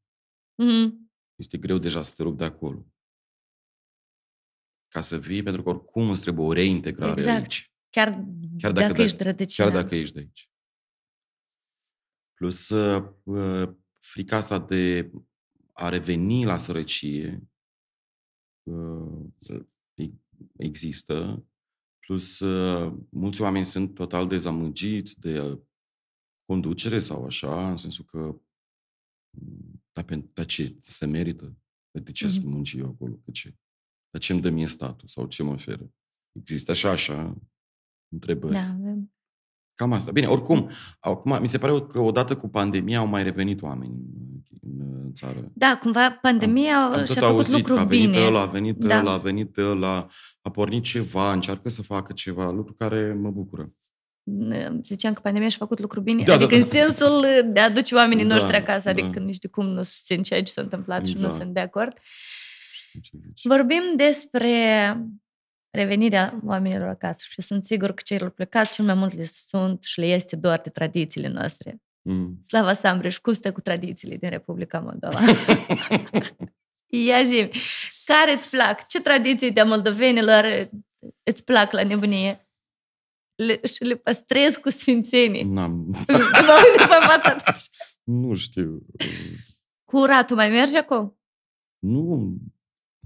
mm-hmm. este greu deja să te rup de acolo ca să vii, pentru că oricum îți trebuie o reintegrare exact. aici. Chiar, chiar dacă, dacă ești aici. Chiar dacă ești de aici. Plus uh, uh, frica asta de a reveni la sărăcie uh, există, plus mulți oameni sunt total dezamăgiți de conducere sau așa, în sensul că mm, dar, pe, dar ce se merită? De ce mm-hmm. munci eu acolo? Că ce? Dar ce îmi dă mie statul sau ce mă oferă? Există așa, așa întrebări. Da, avem. Cam asta. Bine, oricum, acum mi se pare că odată cu pandemia au mai revenit oameni în țară. Da, cumva pandemia am, am și-a făcut lucru a venit bine. Ăla, a venit da. ăla, a venit ăla, a pornit ceva, încearcă să facă ceva, lucru care mă bucură ziceam că pandemia și-a făcut lucru bine, da, adică da, da. în sensul de a duce oamenii da, noștri acasă, adică da. nici de cum nu susțin ceea ce s-a întâmplat exact. și nu exact. sunt de acord. Vorbim despre revenirea oamenilor acasă și sunt sigur că cei plecați cel mai mult le sunt și le este doar de tradițiile noastre. Mm. Slava Sambriș, cum stă cu tradițiile din Republica Moldova? Ia zi care îți plac? Ce tradiții de-a moldovenilor îți plac la nebunie? Le, și le păstrez cu sfințenii. N-am. Mă uit pe fața ta. Nu știu. Curatul mai merge acum? Nu,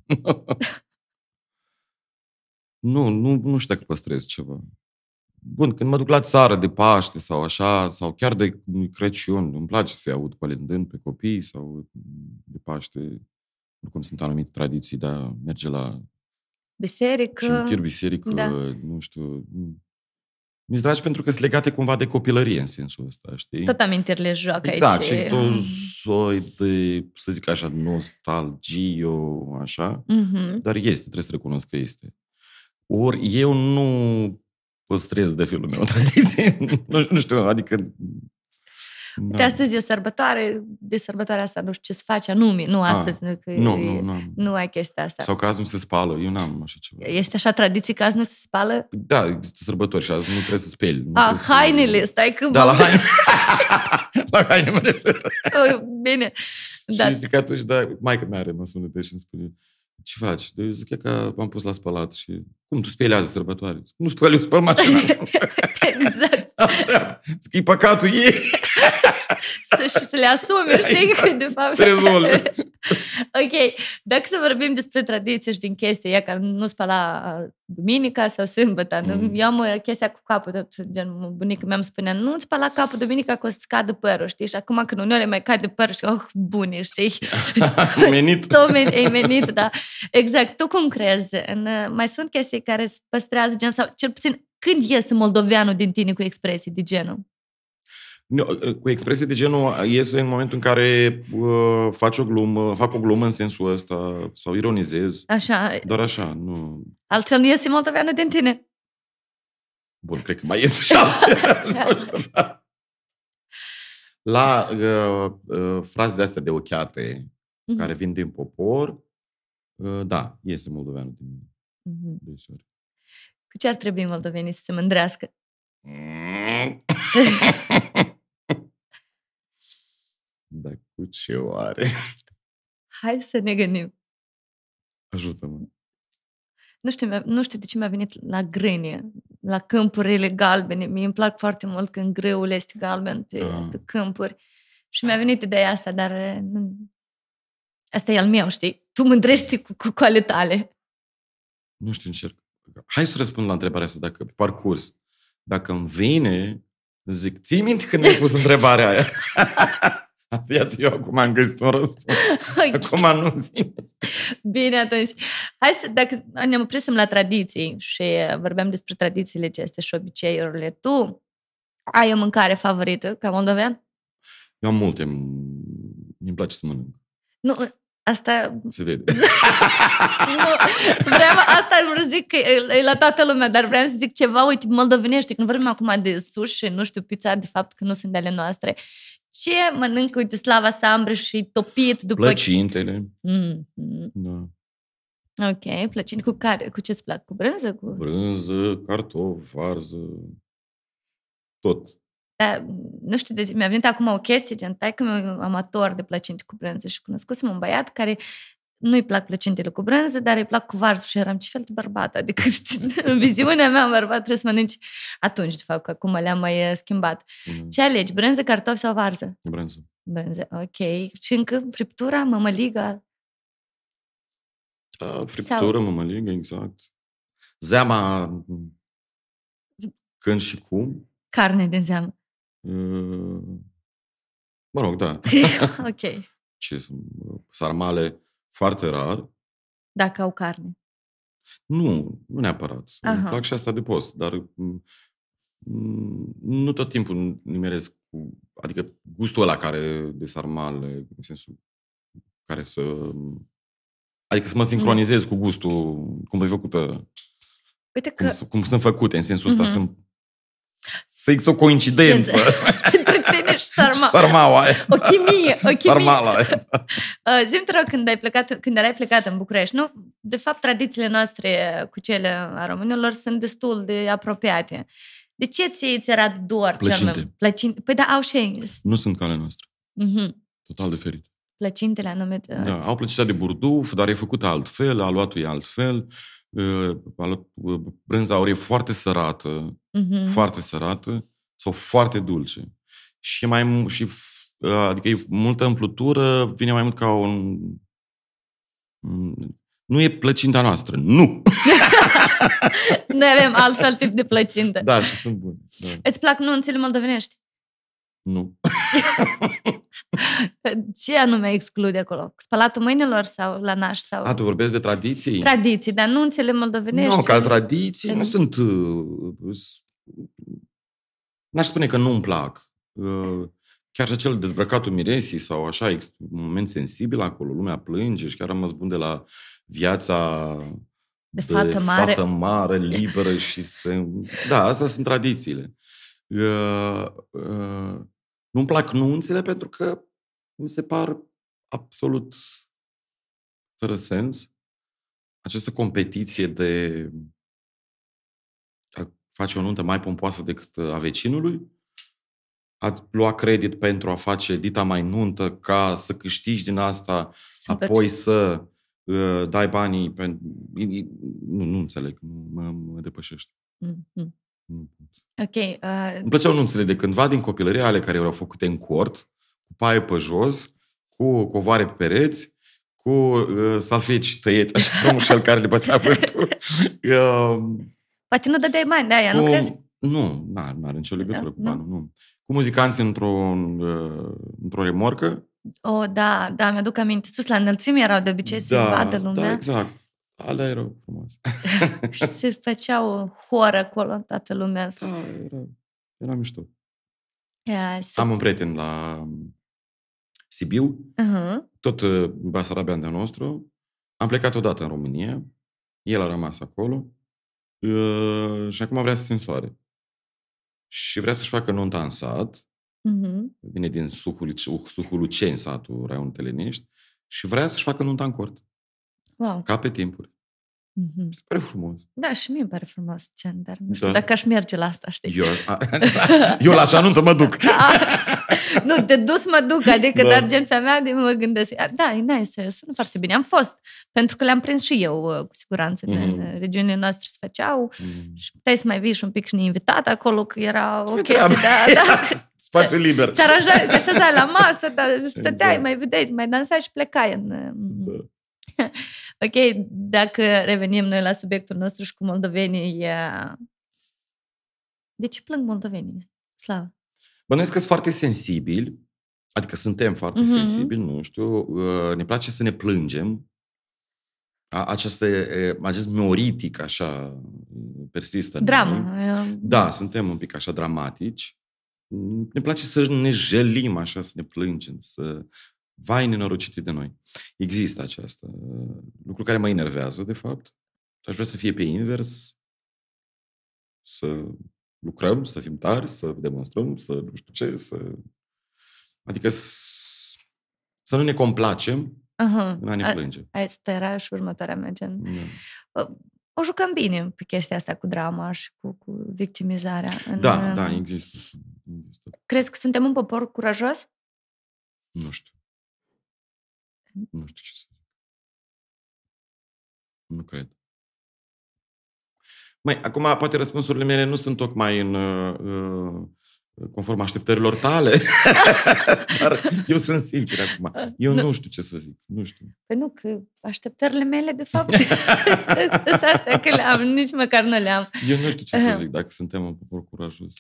nu, nu, nu știu dacă păstrez ceva. Bun, când mă duc la țară de Paște sau așa, sau chiar de Crăciun, îmi place să-i aud palindând pe copii sau de Paște, cum sunt anumite tradiții, dar merge la Biserică. Cimitir, biserică, da. nu știu, mi dragi pentru că sunt legate cumva de copilărie în sensul ăsta, știi? Tot amintirile joacă exact, aici. Exact, și există o soi de, să zic așa, nostalgie, așa, uh-huh. dar este, trebuie să recunosc că este. Ori eu nu păstrez de felul meu tradiție, nu, nu știu, adică da. Uite, astăzi e o sărbătoare, de sărbătoarea asta nu știu ce să faci anume. Nu, ah. astăzi A, nu, că nu, nu, nu, nu ai chestia asta. Sau că azi nu se spală, eu n-am așa ceva. Este așa tradiție că azi nu se spală? Păi da, există sărbători și azi nu trebuie să speli. Nu A, ah, hainele, să... stai că... Da, la haine. la haine mă refer. Oh, bine. Da. Și zic atunci, da, maică mea are mă sună deși îmi spune, ce faci? De eu zic că am pus la spălat și cum tu spelează sărbătoare? Nu spăl, eu spăl mașina. exact. Zic, e păcatul ei. să, și să le asume, exact. că de fapt... Se rezolvă. ok, dacă să vorbim despre tradiții și din chestii, ea că nu spăla duminica sau sâmbătă, mm. eu am uh, chestia cu capul, gen bunica mi-am spunea, nu-ți spăla capul duminica că o să-ți cadă părul, știi, și acum când uneori mai cade părul și oh, bune, știi? menit. Tot men- e menit, da. Exact. Tu cum crezi? În, uh, mai sunt chestii care îți păstrează gen, sau cel puțin când ies moldoveanul din tine cu expresii de genul? Cu expresie de genul iese în momentul în care uh, fac o glumă, fac o glumă în sensul ăsta sau ironizez. Așa. Doar așa, nu... Altfel nu iese moldoveană din tine. Bun, cred că mai iese și Nu știu, da. La uh, uh, fraze de astea de ochiate, mm-hmm. care vin din popor, uh, da, iese moldoveanul din mine. Mm-hmm. Deseori. Cu ce ar trebui moldovenii să se mândrească? da, cu ce oare? Hai să ne gândim. Ajută-mă. Nu știu, nu știu de ce mi-a venit la grâne, la câmpurile galbene. Mie îmi plac foarte mult când greul este galben pe, da. pe câmpuri. Și mi-a venit ideea asta, dar nu, mm, asta e al meu, știi? Tu mândrești cu, cu, cu tale nu știu, încerc. Hai să răspund la întrebarea asta, dacă pe parcurs, dacă îmi vine, zic, ții minte când mi-ai pus întrebarea aia? Iată, eu acum am găsit un răspuns. Okay. Acum nu vine. Bine, atunci. Hai să, dacă ne oprisem la tradiții și vorbeam despre tradițiile acestea și obiceiurile, tu ai o mâncare favorită ca moldovean? Eu am multe. Mi-mi place să mănânc. Nu, Asta... Se vede. nu, vreau, asta îl zic că e, e la toată lumea, dar vreau să zic ceva, uite, moldovenește, când vorbim acum de sushi, nu știu, pizza, de fapt, că nu sunt de ale noastre, ce mănâncă, uite, Slava Sambre și topit după... Plăcintele. Mm-hmm. Da. Ok, plăcinte. Cu care? Cu ce-ți plac? Cu brânză? Cu... Brânză, cartof, varză, tot. Dar, nu știu, deci mi-a venit acum o chestie, gen, tai că un amator de plăcinte cu brânză și cunoscusem un băiat care nu-i plac plăcintele cu brânză, dar îi plac cu varză și eram ce fel de bărbat, adică în viziunea mea bărbat trebuie să mănânci atunci, de fapt, că acum le-am mai eh, schimbat. Mm-hmm. Ce alegi, brânză, cartofi sau varză? Brânză. Brânză, ok. Și încă friptura, mămăligă? A, friptura sau... mămăligă, exact. Zeama când și cum? Carne din zeamă. Ă, mă rog, da. ok. și sarmale foarte rar. Dacă au carne. Nu, nu neapărat. Aha. Îmi plac și asta de post, dar nu tot timpul nimeresc cu, adică gustul ăla care de sarmale, în sensul care să Adică să mă sincronizez mm. cu gustul, cum e făcută. Uite că... cum, cum sunt făcute, în sensul ăsta. Mm-hmm. Sunt să există o coincidență. Între tine și sarma. sarmaua. O chimie. O chimie. Sarmala. Uh, Zim, te rog, când, ai plecat, când erai plecat în București, nu? De fapt, tradițiile noastre cu cele a românilor sunt destul de apropiate. De ce ție ți era doar Plăcinte. cel mai... Plăcinte. Păi da, au și ei. Nu sunt calea noastră. Mm-hmm. Total diferit plăcintele anume. Da, uh, au plăcinta de burduf, dar e făcută altfel, aluatul e altfel, uh, uh, brânza aurie foarte sărată, uh-huh. foarte sărată sau foarte dulce. Și mai și adică e multă împlutură, vine mai mult ca un mm, nu e plăcinta noastră. Nu! Noi avem altfel tip de plăcintă. Da, și sunt bune. Da. Îți plac nunțile moldovenești? Nu. Ce anume exclude acolo? Spălatul mâinilor sau la naș? Sau... A, tu vorbești de tradiții? Tradiții, dar nu înțeleg moldovenești. Nu, ca tradiții nu sunt... Uh, n-aș spune că nu-mi plac. Uh, chiar și acel dezbrăcatul miresii sau așa, există un moment sensibil acolo, lumea plânge și chiar am bun de la viața de, de fată, mare. fată mare, liberă și se... Da, astea sunt tradițiile. Uh, uh, nu-mi plac nunțile pentru că mi se par absolut fără sens această competiție de a face o nuntă mai pompoasă decât uh, a vecinului, a lua credit pentru a face dita mai nuntă ca să câștigi din asta, să apoi percepi. să uh, dai banii pentru... Nu, nu înțeleg, mă, mă depășește. Mm-hmm. Ok. Uh... Îmi plăceau nunțele de cândva din copilărie, ale care erau făcute în cort, cu paie pe jos, cu covare pe pereți, cu uh, salfici tăieți, așa cum cel care le bătea vântul. uh, Poate nu dădeai bani de aia, cu... nu crezi? Nu, nu are nicio da, legătură da, cu banul, nu. nu. Cu muzicanți într-o, uh, într-o remorcă. O, oh, da, da, mi-aduc aminte. Sus la înălțime erau de obicei da, să vadă da, lumea. Da, exact. Alea erau frumoase. și se făcea o horă acolo, toată lumea. Da, era, era mișto. Yeah, Am un prieten la Sibiu, uh-huh. tot basarabian uh, de nostru. Am plecat odată în România, el a rămas acolo uh, și acum vrea să se însoare. Și vrea să-și facă nunta în sat, uh-huh. vine din Suhul, Suhuluceni satul Raionul Teleniști, și vrea să-și facă nunta în cort. Wow. Ca pe timpuri. Mm-hmm. Se pare frumos. Da, și mie îmi pare frumos gender. Nu știu da. dacă aș merge la asta, știi? Eu, a, eu la așa nu mă duc. A, da. nu, te dus mă duc, adică, da. dar gen femeia de mă gândesc. Da, e nice, sună foarte bine. Am fost, pentru că le-am prins și eu, uh, cu siguranță, mm-hmm. în regiunile noastre se făceau mm-hmm. și puteai să mai vii și un pic și invitat acolo, că era o chestie, da, da. Spațiu liber. Te așezai la masă, dar exact. stăteai, exact. mai vedeai, mai dansai și plecai în... Da mm, ok, dacă revenim noi la subiectul nostru și cu moldovenii, de ce plâng moldovenii? Slavă! Bănuiesc că sunt foarte sensibili, adică suntem foarte mm-hmm. sensibili, nu știu, uh, ne place să ne plângem, această, acest meoritic așa persistă. Dramă. Da, suntem un pic așa dramatici. Ne place să ne jelim așa, să ne plângem, să Vai nenorociții de noi. Există această Lucru care mă enervează, de fapt. Aș vrea să fie pe invers. Să lucrăm, să fim tari, să demonstrăm, să nu știu ce, să... Adică să nu ne complacem uh-huh. în a ne plânge. Asta era și următoarea mea, gen... Da. O jucăm bine pe chestia asta cu drama și cu, cu victimizarea. În... Da, uh, da, există. există. Crezi că suntem un popor curajos? Nu știu. Nu știu ce să zic. Nu cred. Mai, acum, poate răspunsurile mele nu sunt tocmai în... Uh, uh conform așteptărilor tale. Dar eu sunt sincer acum. Eu nu. nu știu ce să zic. Nu știu. Păi nu, că așteptările mele, de fapt, sunt astea că le am. Nici măcar nu le am. Eu nu știu ce să zic dacă suntem un popor curajos.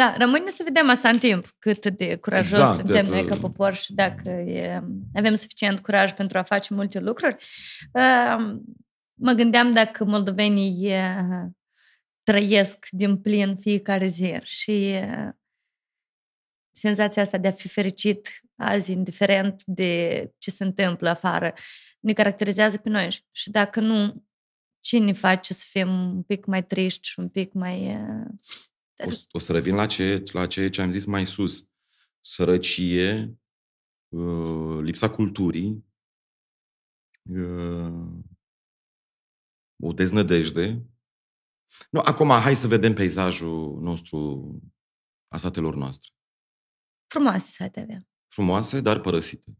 Da, rămâne să vedem asta în timp, cât de curajos exact, suntem noi ca popor și dacă e, avem suficient curaj pentru a face multe lucruri. Mă gândeam dacă moldovenii trăiesc din plin fiecare zi și senzația asta de a fi fericit azi, indiferent de ce se întâmplă afară, ne caracterizează pe noi. Și dacă nu, ce ne face să fim un pic mai triști și un pic mai... O, o să revin la ce, la ce, ce am zis mai sus. Sărăcie, uh, lipsa culturii, uh, o deznădejde. Nu, acum hai să vedem peisajul nostru a satelor noastre. Frumoase sate avea. Frumoase, dar părăsite.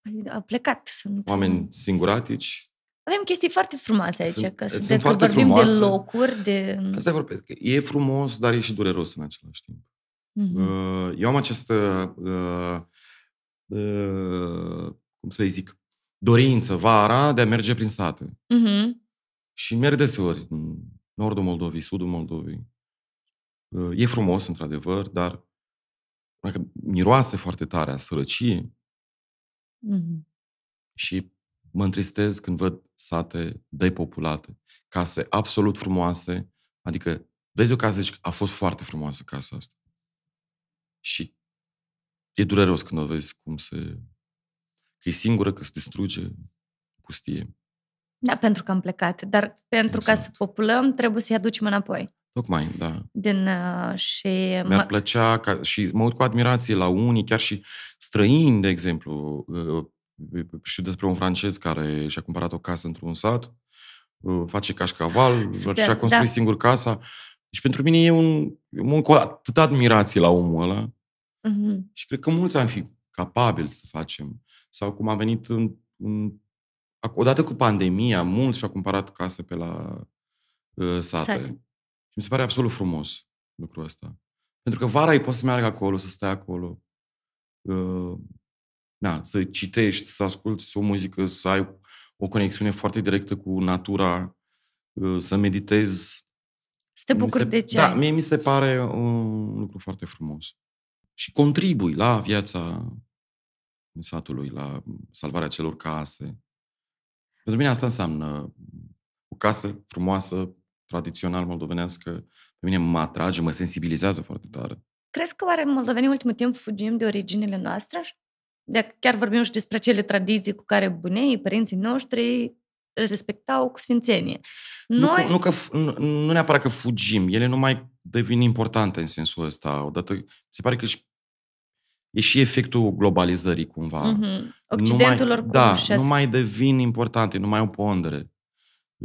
Păi, a plecat. Sunt... Oameni singuratici, avem chestii foarte frumoase aici, sunt, că, sunt că vorbim frumoase. de locuri, de... Asta vorbesc, că e frumos, dar e și dureros în același timp. Mm-hmm. Eu am această, uh, uh, cum să-i zic, dorință vara de a merge prin sate. Mm-hmm. Și merg deseori în nordul Moldovei, sudul Moldovei. e frumos, într-adevăr, dar dacă miroase foarte tare a sărăciei mm-hmm. și mă întristez când văd sate depopulate, case absolut frumoase, adică vezi o casă și a fost foarte frumoasă casa asta. Și e dureros când o vezi cum se... că e singură, că se distruge pustie. Da, pentru că am plecat, dar pentru exact. ca să exact. populăm trebuie să-i aducem înapoi. Tocmai, da. Din, uh, și Mi-ar mă... plăcea ca, și mă uit cu admirație la unii, chiar și străini, de exemplu, uh, știu despre un francez care și-a cumpărat o casă într-un sat, uh, face cașcaval, Super, și-a da. construit da. singur casa. Și pentru mine e un... Mă cu atâta admirație la omul ăla. Uh-huh. Și cred că mulți am fi capabili să facem. Sau cum a venit în, în, odată cu pandemia, mulți și-au cumpărat case pe la uh, sate. Sat. Și mi se pare absolut frumos lucrul ăsta. Pentru că vara îi poți să meargă acolo, să stai acolo. Uh, da, să citești, să asculti o muzică, să ai o conexiune foarte directă cu natura, uh, să meditezi. Să te bucuri se, de ce Da, ai. mie mi se pare un lucru foarte frumos. Și contribui la viața satului, la salvarea celor case. Pentru mine asta înseamnă o casă frumoasă, tradițional moldovenească. Pe mine mă atrage, mă sensibilizează foarte tare. Crezi că oare moldovenii în ultimul timp fugim de originile noastre? de chiar vorbim și despre cele tradiții cu care bunei, părinții noștri respectau cu sfințenie. Noi... Nu, nu, că, nu, nu neapărat că fugim, ele nu mai devin importante în sensul ăsta. Odată, se pare că și, e și efectul globalizării cumva. Mm-hmm. Occidentul oricum. Da, nu mai devin importante, nu mai au pondere.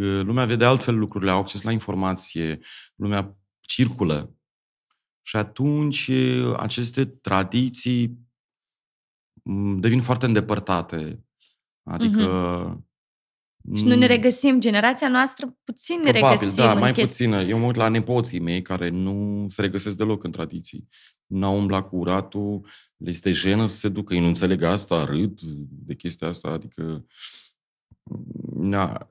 Ă, lumea vede altfel lucrurile, au acces la informație, lumea circulă. Și atunci ă, aceste tradiții devin foarte îndepărtate. Adică... Mm-hmm. Și nu ne regăsim, generația noastră puțin Probabil, ne regăsim. da, mai chestii. puțină. Eu mă uit la nepoții mei care nu se regăsesc deloc în tradiții. N-au umblat cu uratul, le este jenă să se ducă, ei nu înțeleg asta, râd de chestia asta, adică na,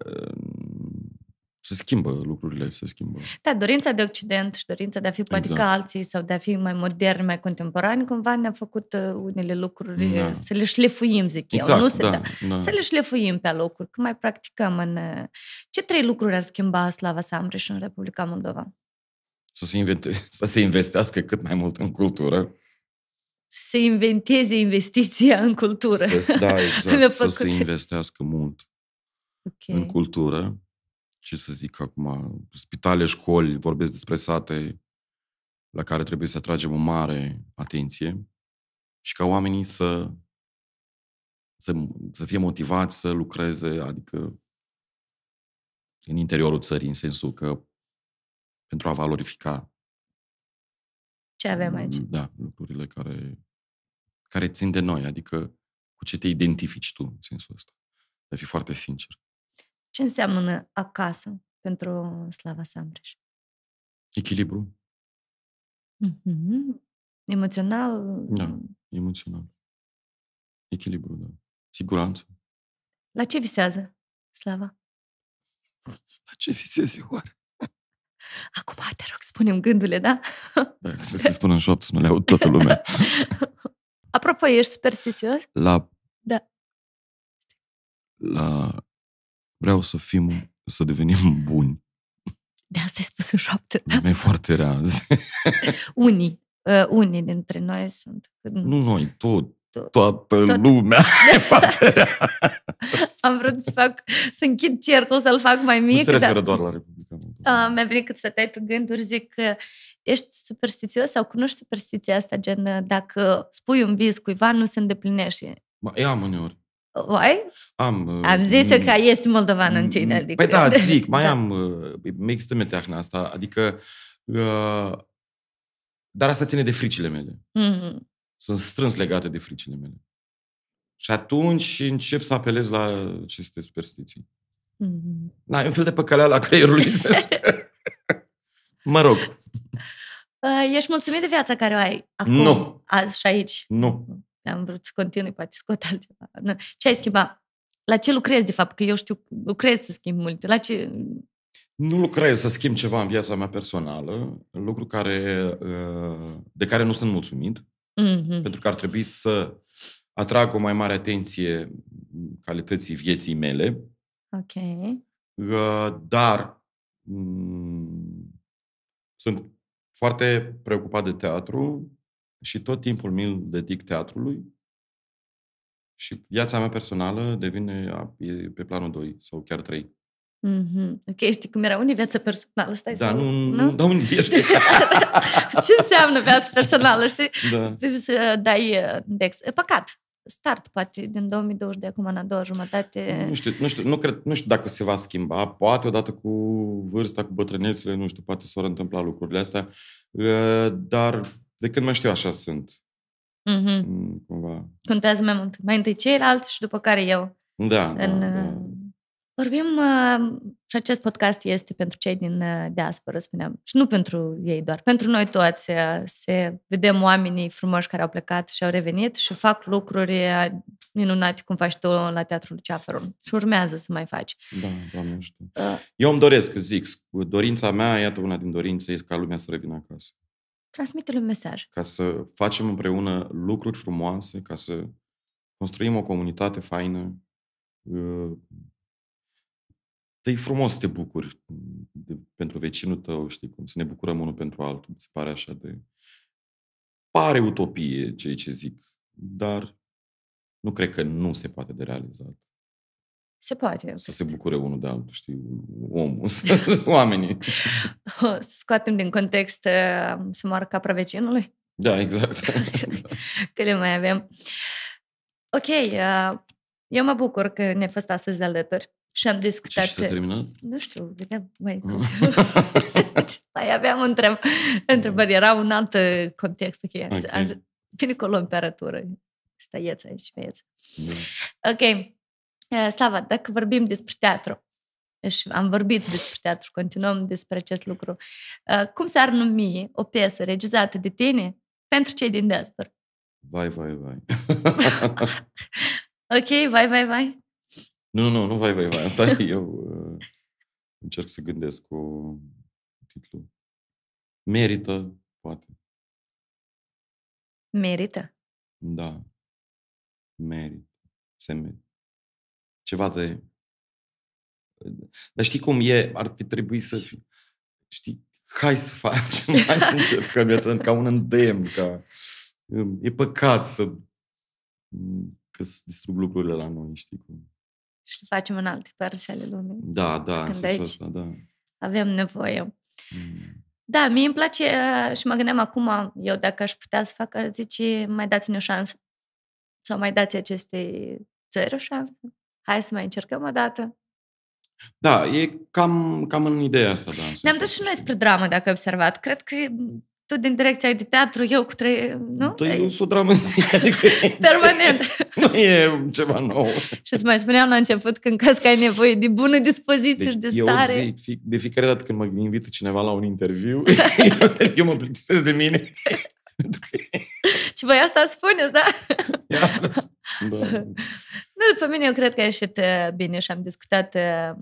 se schimbă lucrurile, se schimbă. Da, dorința de Occident și dorința de a fi poate exact. ca alții sau de a fi mai modern, mai contemporani, cumva ne-a făcut uh, unele lucruri da. Uh, să le șlefuim, zic exact, eu. Nu da, da, da. să le șlefuim pe locuri, că mai practicăm în... Uh, ce trei lucruri ar schimba Slava Sambriș în Republica Moldova? Să se, invente, să se investească cât mai mult în cultură. Să se inventeze investiția în cultură. Să, da, exact. să se investească mult okay. în cultură ce să zic acum, spitale, școli, vorbesc despre sate la care trebuie să atragem o mare atenție și ca oamenii să, să, să fie motivați să lucreze, adică în interiorul țării, în sensul că pentru a valorifica ce avem aici. Mm, da, lucrurile care, care țin de noi, adică cu ce te identifici tu în sensul ăsta. De fi foarte sincer. Ce înseamnă acasă pentru Slava Sambriș? Echilibru. Mm-hmm. Emoțional? Da, emoțional. Echilibru, da. Siguranță. La ce visează, Slava? La ce visez eu oare? Acum, te rog, spunem gândurile, da? Da, să se spună în șoapte, să nu le aud toată lumea. Apropo, ești superstițios? La... Da. La vreau să fim, să devenim buni. De asta ai spus în șoaptă. Da? Lumea e foarte rea azi. unii, uh, unii dintre noi sunt. Nu noi, tot, To- toată tot. lumea e foarte rea. Am vrut să fac, să închid cercul, să-l fac mai mic. Nu se referă dar... doar la Republica Moldova. Uh, mi-a venit cât să tai pe gânduri, zic că ești superstițios sau cunoști superstiția asta, gen dacă spui un vis cuiva, nu se îndeplinește. Ma, ia, uneori. Oi? Ă, am, am uh, zis m- mm. că ești moldovan în tine. Mm, adică... Păi da, zic, mai da. am, uh, există meteahna asta, adică, uh, dar asta ține de fricile mele. Mm-hmm. Sunt strâns legate de fricile mele. Și atunci încep să apelez la aceste superstiții. Mm-hmm. Na, e un fel de păcăleală la creierului. mă rog. Uh, ești mulțumit de viața care o ai acum? Nu. Azi și aici? Nu. Mm. Am vrut să continui, poate să scot altceva. Nu. Ce ai schimbat? La ce lucrezi, de fapt? Că eu știu, lucrez să schimb multe. La ce... Nu lucrez să schimb ceva în viața mea personală, lucru care, uh, de care nu sunt mulțumit, mm-hmm. pentru că ar trebui să atrag o mai mare atenție calității vieții mele. Ok. Uh, dar m- mm, sunt foarte preocupat de teatru, și tot timpul mi-l dedic teatrului și viața mea personală devine pe planul 2 sau chiar 3. Mm-hmm. Ok, știi cum era unii viața personală, stai da, să... Nu, nu, nu, da, unii ești? Ce înseamnă viața personală, știi? Da. Să uh, dai index. Uh, e păcat. Start, poate, din 2020 de acum în a doua jumătate. Nu știu, nu știu, nu, cred, nu știu dacă se va schimba. Poate odată cu vârsta, cu bătrânețele, nu știu, poate s-au întâmpla lucrurile astea. Uh, dar de când mai știu așa sunt. Mm-hmm. Cumva. Contează mai mult. Mai întâi ceilalți și după care eu. Da. În, da, uh, da. Vorbim uh, și acest podcast este pentru cei din uh, diaspora, spuneam, și nu pentru ei doar, pentru noi toți. Uh, se vedem oamenii frumoși care au plecat și au revenit și fac lucruri minunate, cum faci tu la Teatrul Luceafărul. Și urmează să mai faci. Da, doamne știu. Eu îmi doresc, zic, dorința mea, iată una din dorințe, este ca lumea să revină acasă transmite un mesaj. Ca să facem împreună lucruri frumoase, ca să construim o comunitate faină. Te-i uh, frumos să te bucuri de, pentru vecinul tău, știi cum, să ne bucurăm unul pentru altul. Se pare așa de... Pare utopie ceea ce zic, dar nu cred că nu se poate de realizat. Se poate. Să se bucure unul de altul, știi, omul, oamenii. să scoatem din context uh, să moară capra vecinului? Da, exact. că le mai avem. Ok, uh, eu mă bucur că ne-a fost astăzi de alături și am discutat... Și s-a terminat? Nu știu, vedeam, mai... mai aveam întreb, întrebări, era un alt uh, context, ok. okay. Am zis, vine acolo în stai stăieți aici, băieți. Da. Ok, Slava, dacă vorbim despre teatru, și am vorbit despre teatru, continuăm despre acest lucru, cum s-ar numi o piesă regizată de tine pentru cei din diaspora? Vai, vai, vai. ok, vai, vai, vai. Nu, nu, nu vai, vai, vai. Asta eu uh, încerc să gândesc cu titlu. Merită, poate. Merită? Da. Merită. Se merită ceva de... Dar știi cum e? Ar fi trebuit să fi... Știi? Hai să facem, hai să încercăm, iată, ca un îndemn, ca... E păcat să... că să distrug lucrurile la noi, știi cum. Și le facem în alte părți ale lumii. Da, da, în aici deci ăsta, da. Avem nevoie. Mm. Da, mie îmi place uh, și mă gândeam acum, eu dacă aș putea să fac, ar zice, mai dați-ne o șansă. Sau mai dați acestei țări o șansă hai să mai încercăm o dată. Da, e cam, cam în ideea asta, da. Ne-am dus și noi spre dramă, dacă ai observat. Cred că tu din direcția de teatru, eu cu trei... Nu? Da, păi, eu sunt dramă adică Permanent. nu e ceva nou. și îți mai spuneam la început, când caz că ai nevoie de bună dispoziție deci, și de stare. Eu zic, de fiecare dată când mă invită cineva la un interviu, eu mă plictisesc de mine. Și voi asta spuneți, da? da. Nu, după mine eu cred că a ieșit bine și am discutat uh,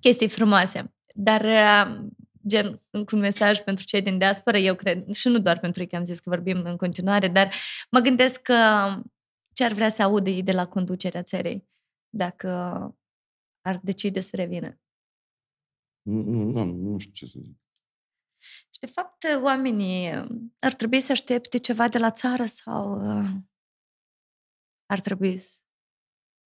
chestii frumoase. Dar uh, gen, cu un mesaj pentru cei din diaspora, eu cred, și nu doar pentru că am zis că vorbim în continuare, dar mă gândesc că ce ar vrea să audă ei de la conducerea țării, dacă ar decide să revină. Nu, nu, nu știu ce să zic de fapt, oamenii uh, ar trebui să aștepte ceva de la țară sau uh, ar trebui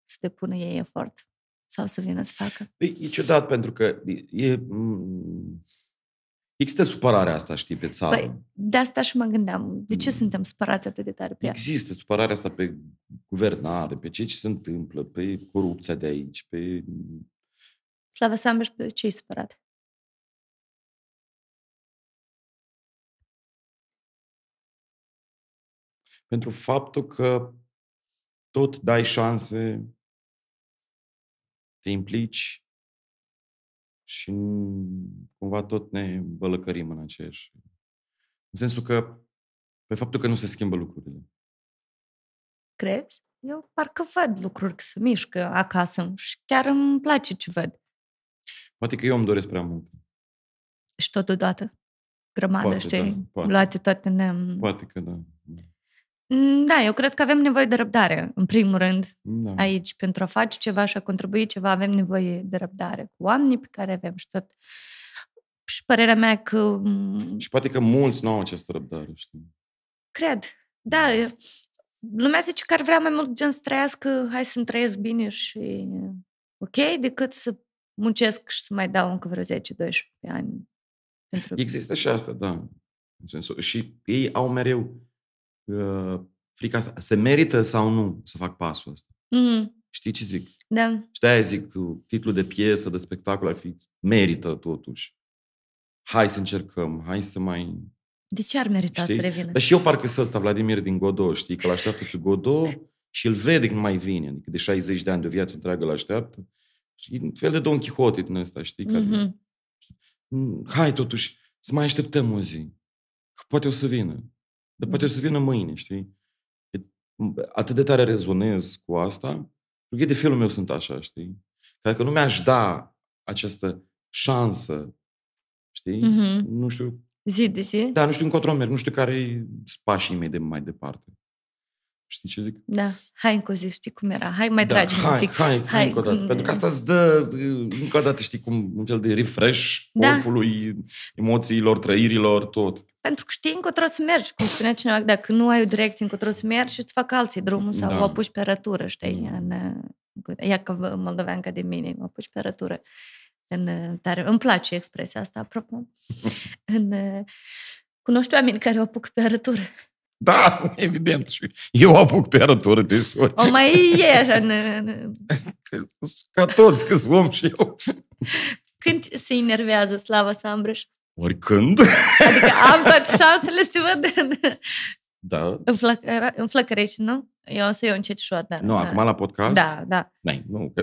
să depună ei efort sau să vină să facă? E, păi, e ciudat pentru că e... Există supărarea asta, știi, pe țară. Păi, de asta și mă gândeam. De ce mm. suntem supărați atât de tare pe ea? Există supărarea asta pe guvernare, pe ce se întâmplă, pe corupția de aici, pe... Slava Sambeș, pe ce e supărat? pentru faptul că tot dai șanse, te implici și cumva tot ne bălăcărim în aceeași. În sensul că, pe faptul că nu se schimbă lucrurile. Crezi? Eu parcă văd lucruri că se mișcă acasă și chiar îmi place ce văd. Poate că eu îmi doresc prea mult. Și totodată? Grămadă, poate, știi? Da, poate. Luate toate ne... Poate că da. Mm, da, eu cred că avem nevoie de răbdare, în primul rând, da. aici, pentru a face ceva și a contribui ceva, avem nevoie de răbdare cu oamenii pe care avem și tot. Și părerea mea că... Mm, și poate că mulți nu au această răbdare, știi? Cred, da. Lumea zice că ar vrea mai mult gen să trăiască, hai să-mi trăiesc bine și ok, decât să muncesc și să mai dau încă vreo 10-12 ani. Pentru... Există și asta, da. În sensul, și ei au mereu Ă, frica asta. Se merită sau nu să fac pasul ăsta? Mm-hmm. Știi ce zic? Da. Și de zic, titlul de piesă, de spectacol ar fi merită totuși. Hai să încercăm, hai să mai... De ce ar merita știi? să revină? Dar și eu parcă să ăsta, Vladimir din Godo, știi, că l-așteaptă și Godo și îl vede când mai vine. Adică de 60 de ani, de o viață întreagă l-așteaptă. Și un fel de Don Quixote din ăsta, știi? Care... Mm-hmm. Hai totuși, să mai așteptăm o zi. Că poate o să vină. Dar poate o să vină mâine, știi? Atât de tare rezonez cu asta, pentru că de felul meu sunt așa, știi? Că dacă nu mi-aș da această șansă, știi? Mm-hmm. Nu știu... Zi de zi? Da, nu știu încotro merg, nu știu care i spașii mei de mai departe. Știi ce zic? Da. Hai încă o zi, știi cum era. Hai mai da, un hai, pic. Hai, hai, încă o dată. Pentru că asta îți dă încă o dată, știi, cum un fel de refresh da. corpului, emoțiilor, trăirilor, tot. Pentru că știi încotro să mergi, cum spunea cineva, dacă nu ai o direcție încotro să mergi și îți fac alții drumul sau da. o apuci pe rătură, știi? Mm. În, uh, ia că ca de mine, o apuci pe rătură. În, dar uh, îmi place expresia asta, apropo. în, uh, cunoști oameni care o apuc pe rătură. Da, evident. Și eu apuc pe arătură de sori. O mai e așa. În... Ca toți, că sunt om și eu. Când se enervează Slava Sambrăș? Oricând. Adică am toate șansele să te văd da. Înflăcăre, înflăcărești, nu? Eu o să iau încet ușor, dar... Nu, da. acum la podcast? Da, da. Nei, nu. Că...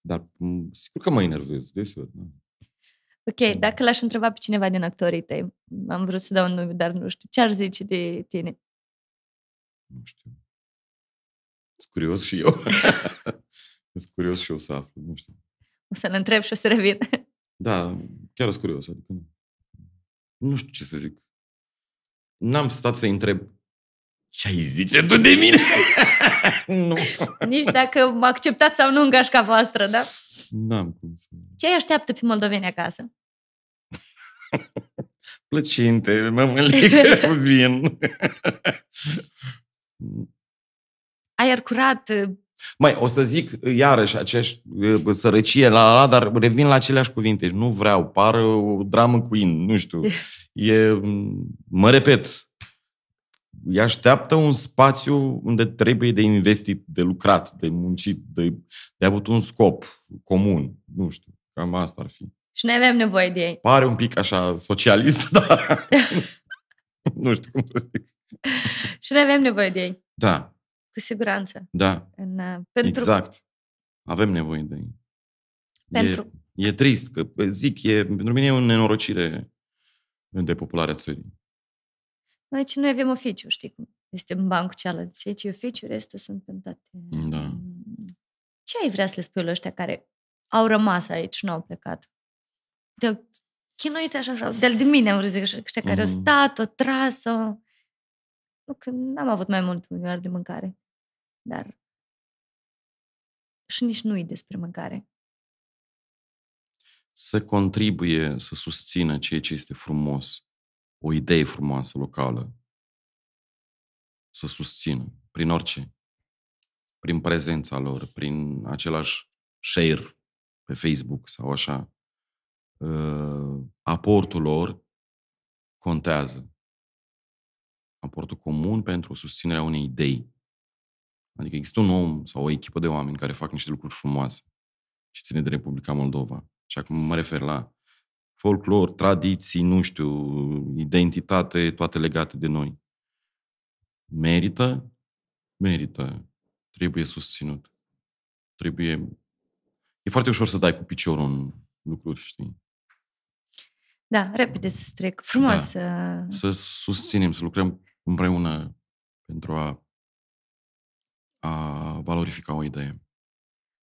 dar sigur că mă enervez deseori. Nu? Da. Ok, dacă l-aș întreba pe cineva din actorii tăi, am vrut să dau un nume, dar nu știu, ce ar zice de tine? Nu știu. Sunt curios și eu. sunt curios și eu să aflu, nu știu. O să-l întreb și o să revin. da, chiar sunt curios, adică nu. Nu știu ce să zic. N-am stat să întreb ce ai zice tu de mine? nu. Nici dacă mă acceptați sau nu în gașca voastră, da? N-am cum să... Ce ai așteaptă pe moldoveni acasă? Plăcinte, mămăligă, vin. Aer curat. Uh, Mai, o să zic uh, iarăși aceeași uh, sărăcie, la la, la, dar revin la aceleași cuvinte. Nu vreau, par o dramă in, nu știu. E, mă repet, îi așteaptă un spațiu unde trebuie de investit, de lucrat, de muncit, de, de avut un scop comun. Nu știu, cam asta ar fi. Și noi avem nevoie de ei. Pare un pic așa socialist, dar nu știu cum să zic. și noi avem nevoie de ei. Da. Cu siguranță. Da. În, uh, pentru... Exact. Avem nevoie de ei. Pentru... E, e trist, că păi, zic, e, pentru mine e o nenorocire de popularea țării. Noi ce noi avem oficiu, știi cum? Este în bancul cu cealaltă. Și aici e oficiu, restul sunt în toate. Da. Ce ai vrea să le spui la ăștia care au rămas aici și nu au plecat? de chinuit așa, așa, de-al de mine am vrut zic așa, care mm-hmm. au stat, o mm. o... Nu, că n-am avut mai mult unioar de mâncare. Dar și nici nu i despre mâncare. Să contribuie, să susțină ceea ce este frumos, o idee frumoasă locală, să susțină prin orice, prin prezența lor, prin același share pe Facebook sau așa, Uh, aportul lor contează. Aportul comun pentru susținerea unei idei. Adică există un om sau o echipă de oameni care fac niște lucruri frumoase și ține de Republica Moldova. Și acum mă refer la folclor, tradiții, nu știu, identitate, toate legate de noi. Merită? Merită. Trebuie susținut. Trebuie... E foarte ușor să dai cu piciorul în lucruri, știi? Da, repede să trec. Frumos. Da. Să susținem, să lucrăm împreună pentru a, a valorifica o idee.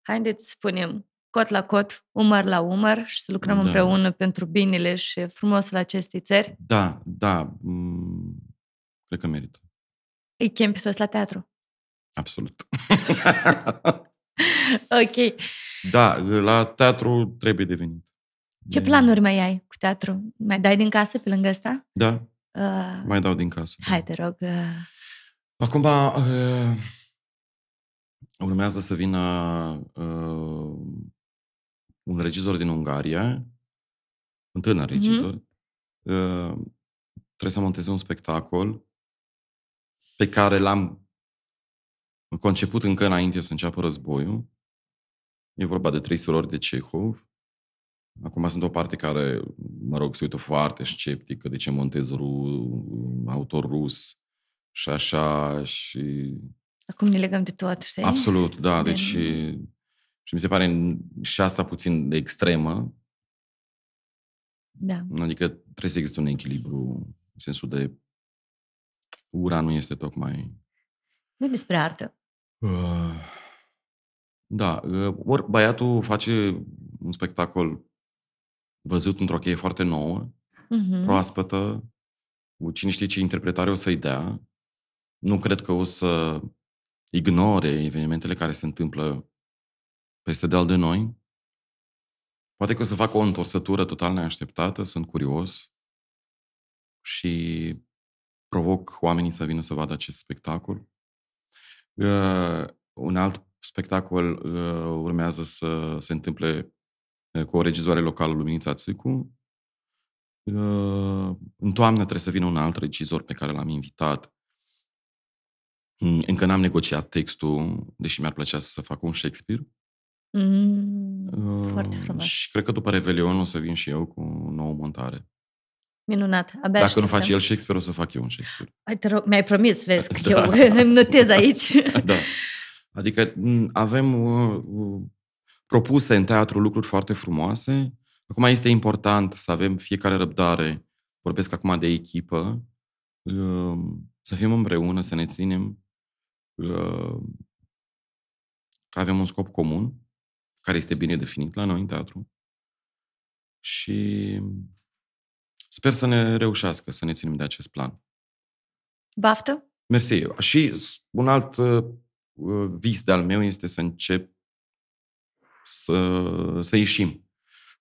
Haideți să spunem cot la cot, umăr la umăr și să lucrăm da. împreună pentru binele și frumosul acestei țări. Da, da. Mm, cred că merită. Îi chem pe toți la teatru. Absolut. ok. Da, la teatru trebuie de venit. Ce mm. planuri mai ai cu teatru? Mai dai din casă pe lângă asta? Da, uh, mai dau din casă. Hai, te rog. Uh... Acum uh, urmează să vină uh, un regizor din Ungaria, un tânăr mhm. regizor. Mm-hmm. Uh, trebuie să montez un spectacol pe care l-am conceput încă înainte să înceapă războiul. E vorba de trei surori de Cehov Acum sunt o parte care, mă rog, se uită foarte sceptică de ce montez ru- autor rus și așa și... Acum ne legăm de tot, știi? Absolut, da, de... deci și mi se pare și asta puțin de extremă. Da. Adică trebuie să existe un echilibru în sensul de ura nu este tocmai... Nu despre artă. Uh, da, uh, ori băiatul face un spectacol văzut într-o cheie foarte nouă, uh-huh. proaspătă, cu cine știe ce interpretare o să-i dea. Nu cred că o să ignore evenimentele care se întâmplă peste deal de noi. Poate că o să fac o întorsătură total neașteptată, sunt curios și provoc oamenii să vină să vadă acest spectacol. Uh, un alt spectacol uh, urmează să se întâmple Eh, cu o regizoare locală, Luminița Țicu. Eh, în toamnă trebuie să vină un alt regizor pe care l-am invitat. Încă n-am negociat textul, deși mi-ar plăcea să fac un Shakespeare. Mm, uh, foarte eh, frumos. Și cred că după Revelion o să vin și eu cu o nouă montare. Minunat. Abia Dacă nu faci el Shakespeare, o să fac eu un Shakespeare. Ai, te rog, mi-ai promis, vezi, că da. eu îmi notez aici. da. Adică mm, avem uh, uh, propuse în teatru lucruri foarte frumoase. Acum este important să avem fiecare răbdare, vorbesc acum de echipă, ehm, să fim împreună, să ne ținem, ehm, că avem un scop comun, care este bine definit la noi în teatru. Și sper să ne reușească să ne ținem de acest plan. Baftă! Mersi. Și un alt uh, vis de-al meu este să încep să, să ieșim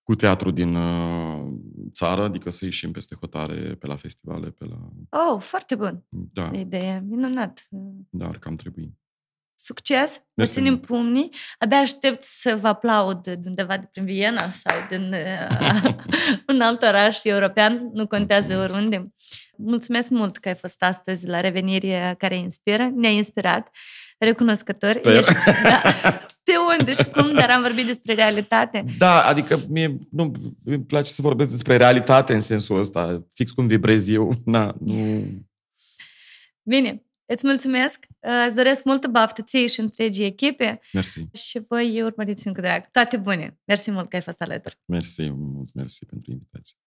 cu teatru din uh, țară, adică să ieșim peste hotare, pe la festivale, pe la... Oh, foarte bun! Da. Idee minunat! Dar da, cam trebuie. Succes! Vă ținem pumnii! Abia aștept să vă aplaud de undeva de prin Viena sau din uh, un alt oraș european, nu contează Mulțumesc. oriunde. Mulțumesc mult că ai fost astăzi la revenire care inspiră, ne-a inspirat, recunoscători. Sper. Ești, da, de unde și cum, dar am vorbit despre realitate. Da, adică mie nu îmi place să vorbesc despre realitate în sensul ăsta, fix cum vibrez eu. Na, nu... Bine, îți mulțumesc, uh, îți doresc multă baftă ție și întregii echipe. Mersi. Și voi urmăriți-mi cu drag. Toate bune. Mersi mult că ai fost alături. Mersi mult, mersi pentru invitație.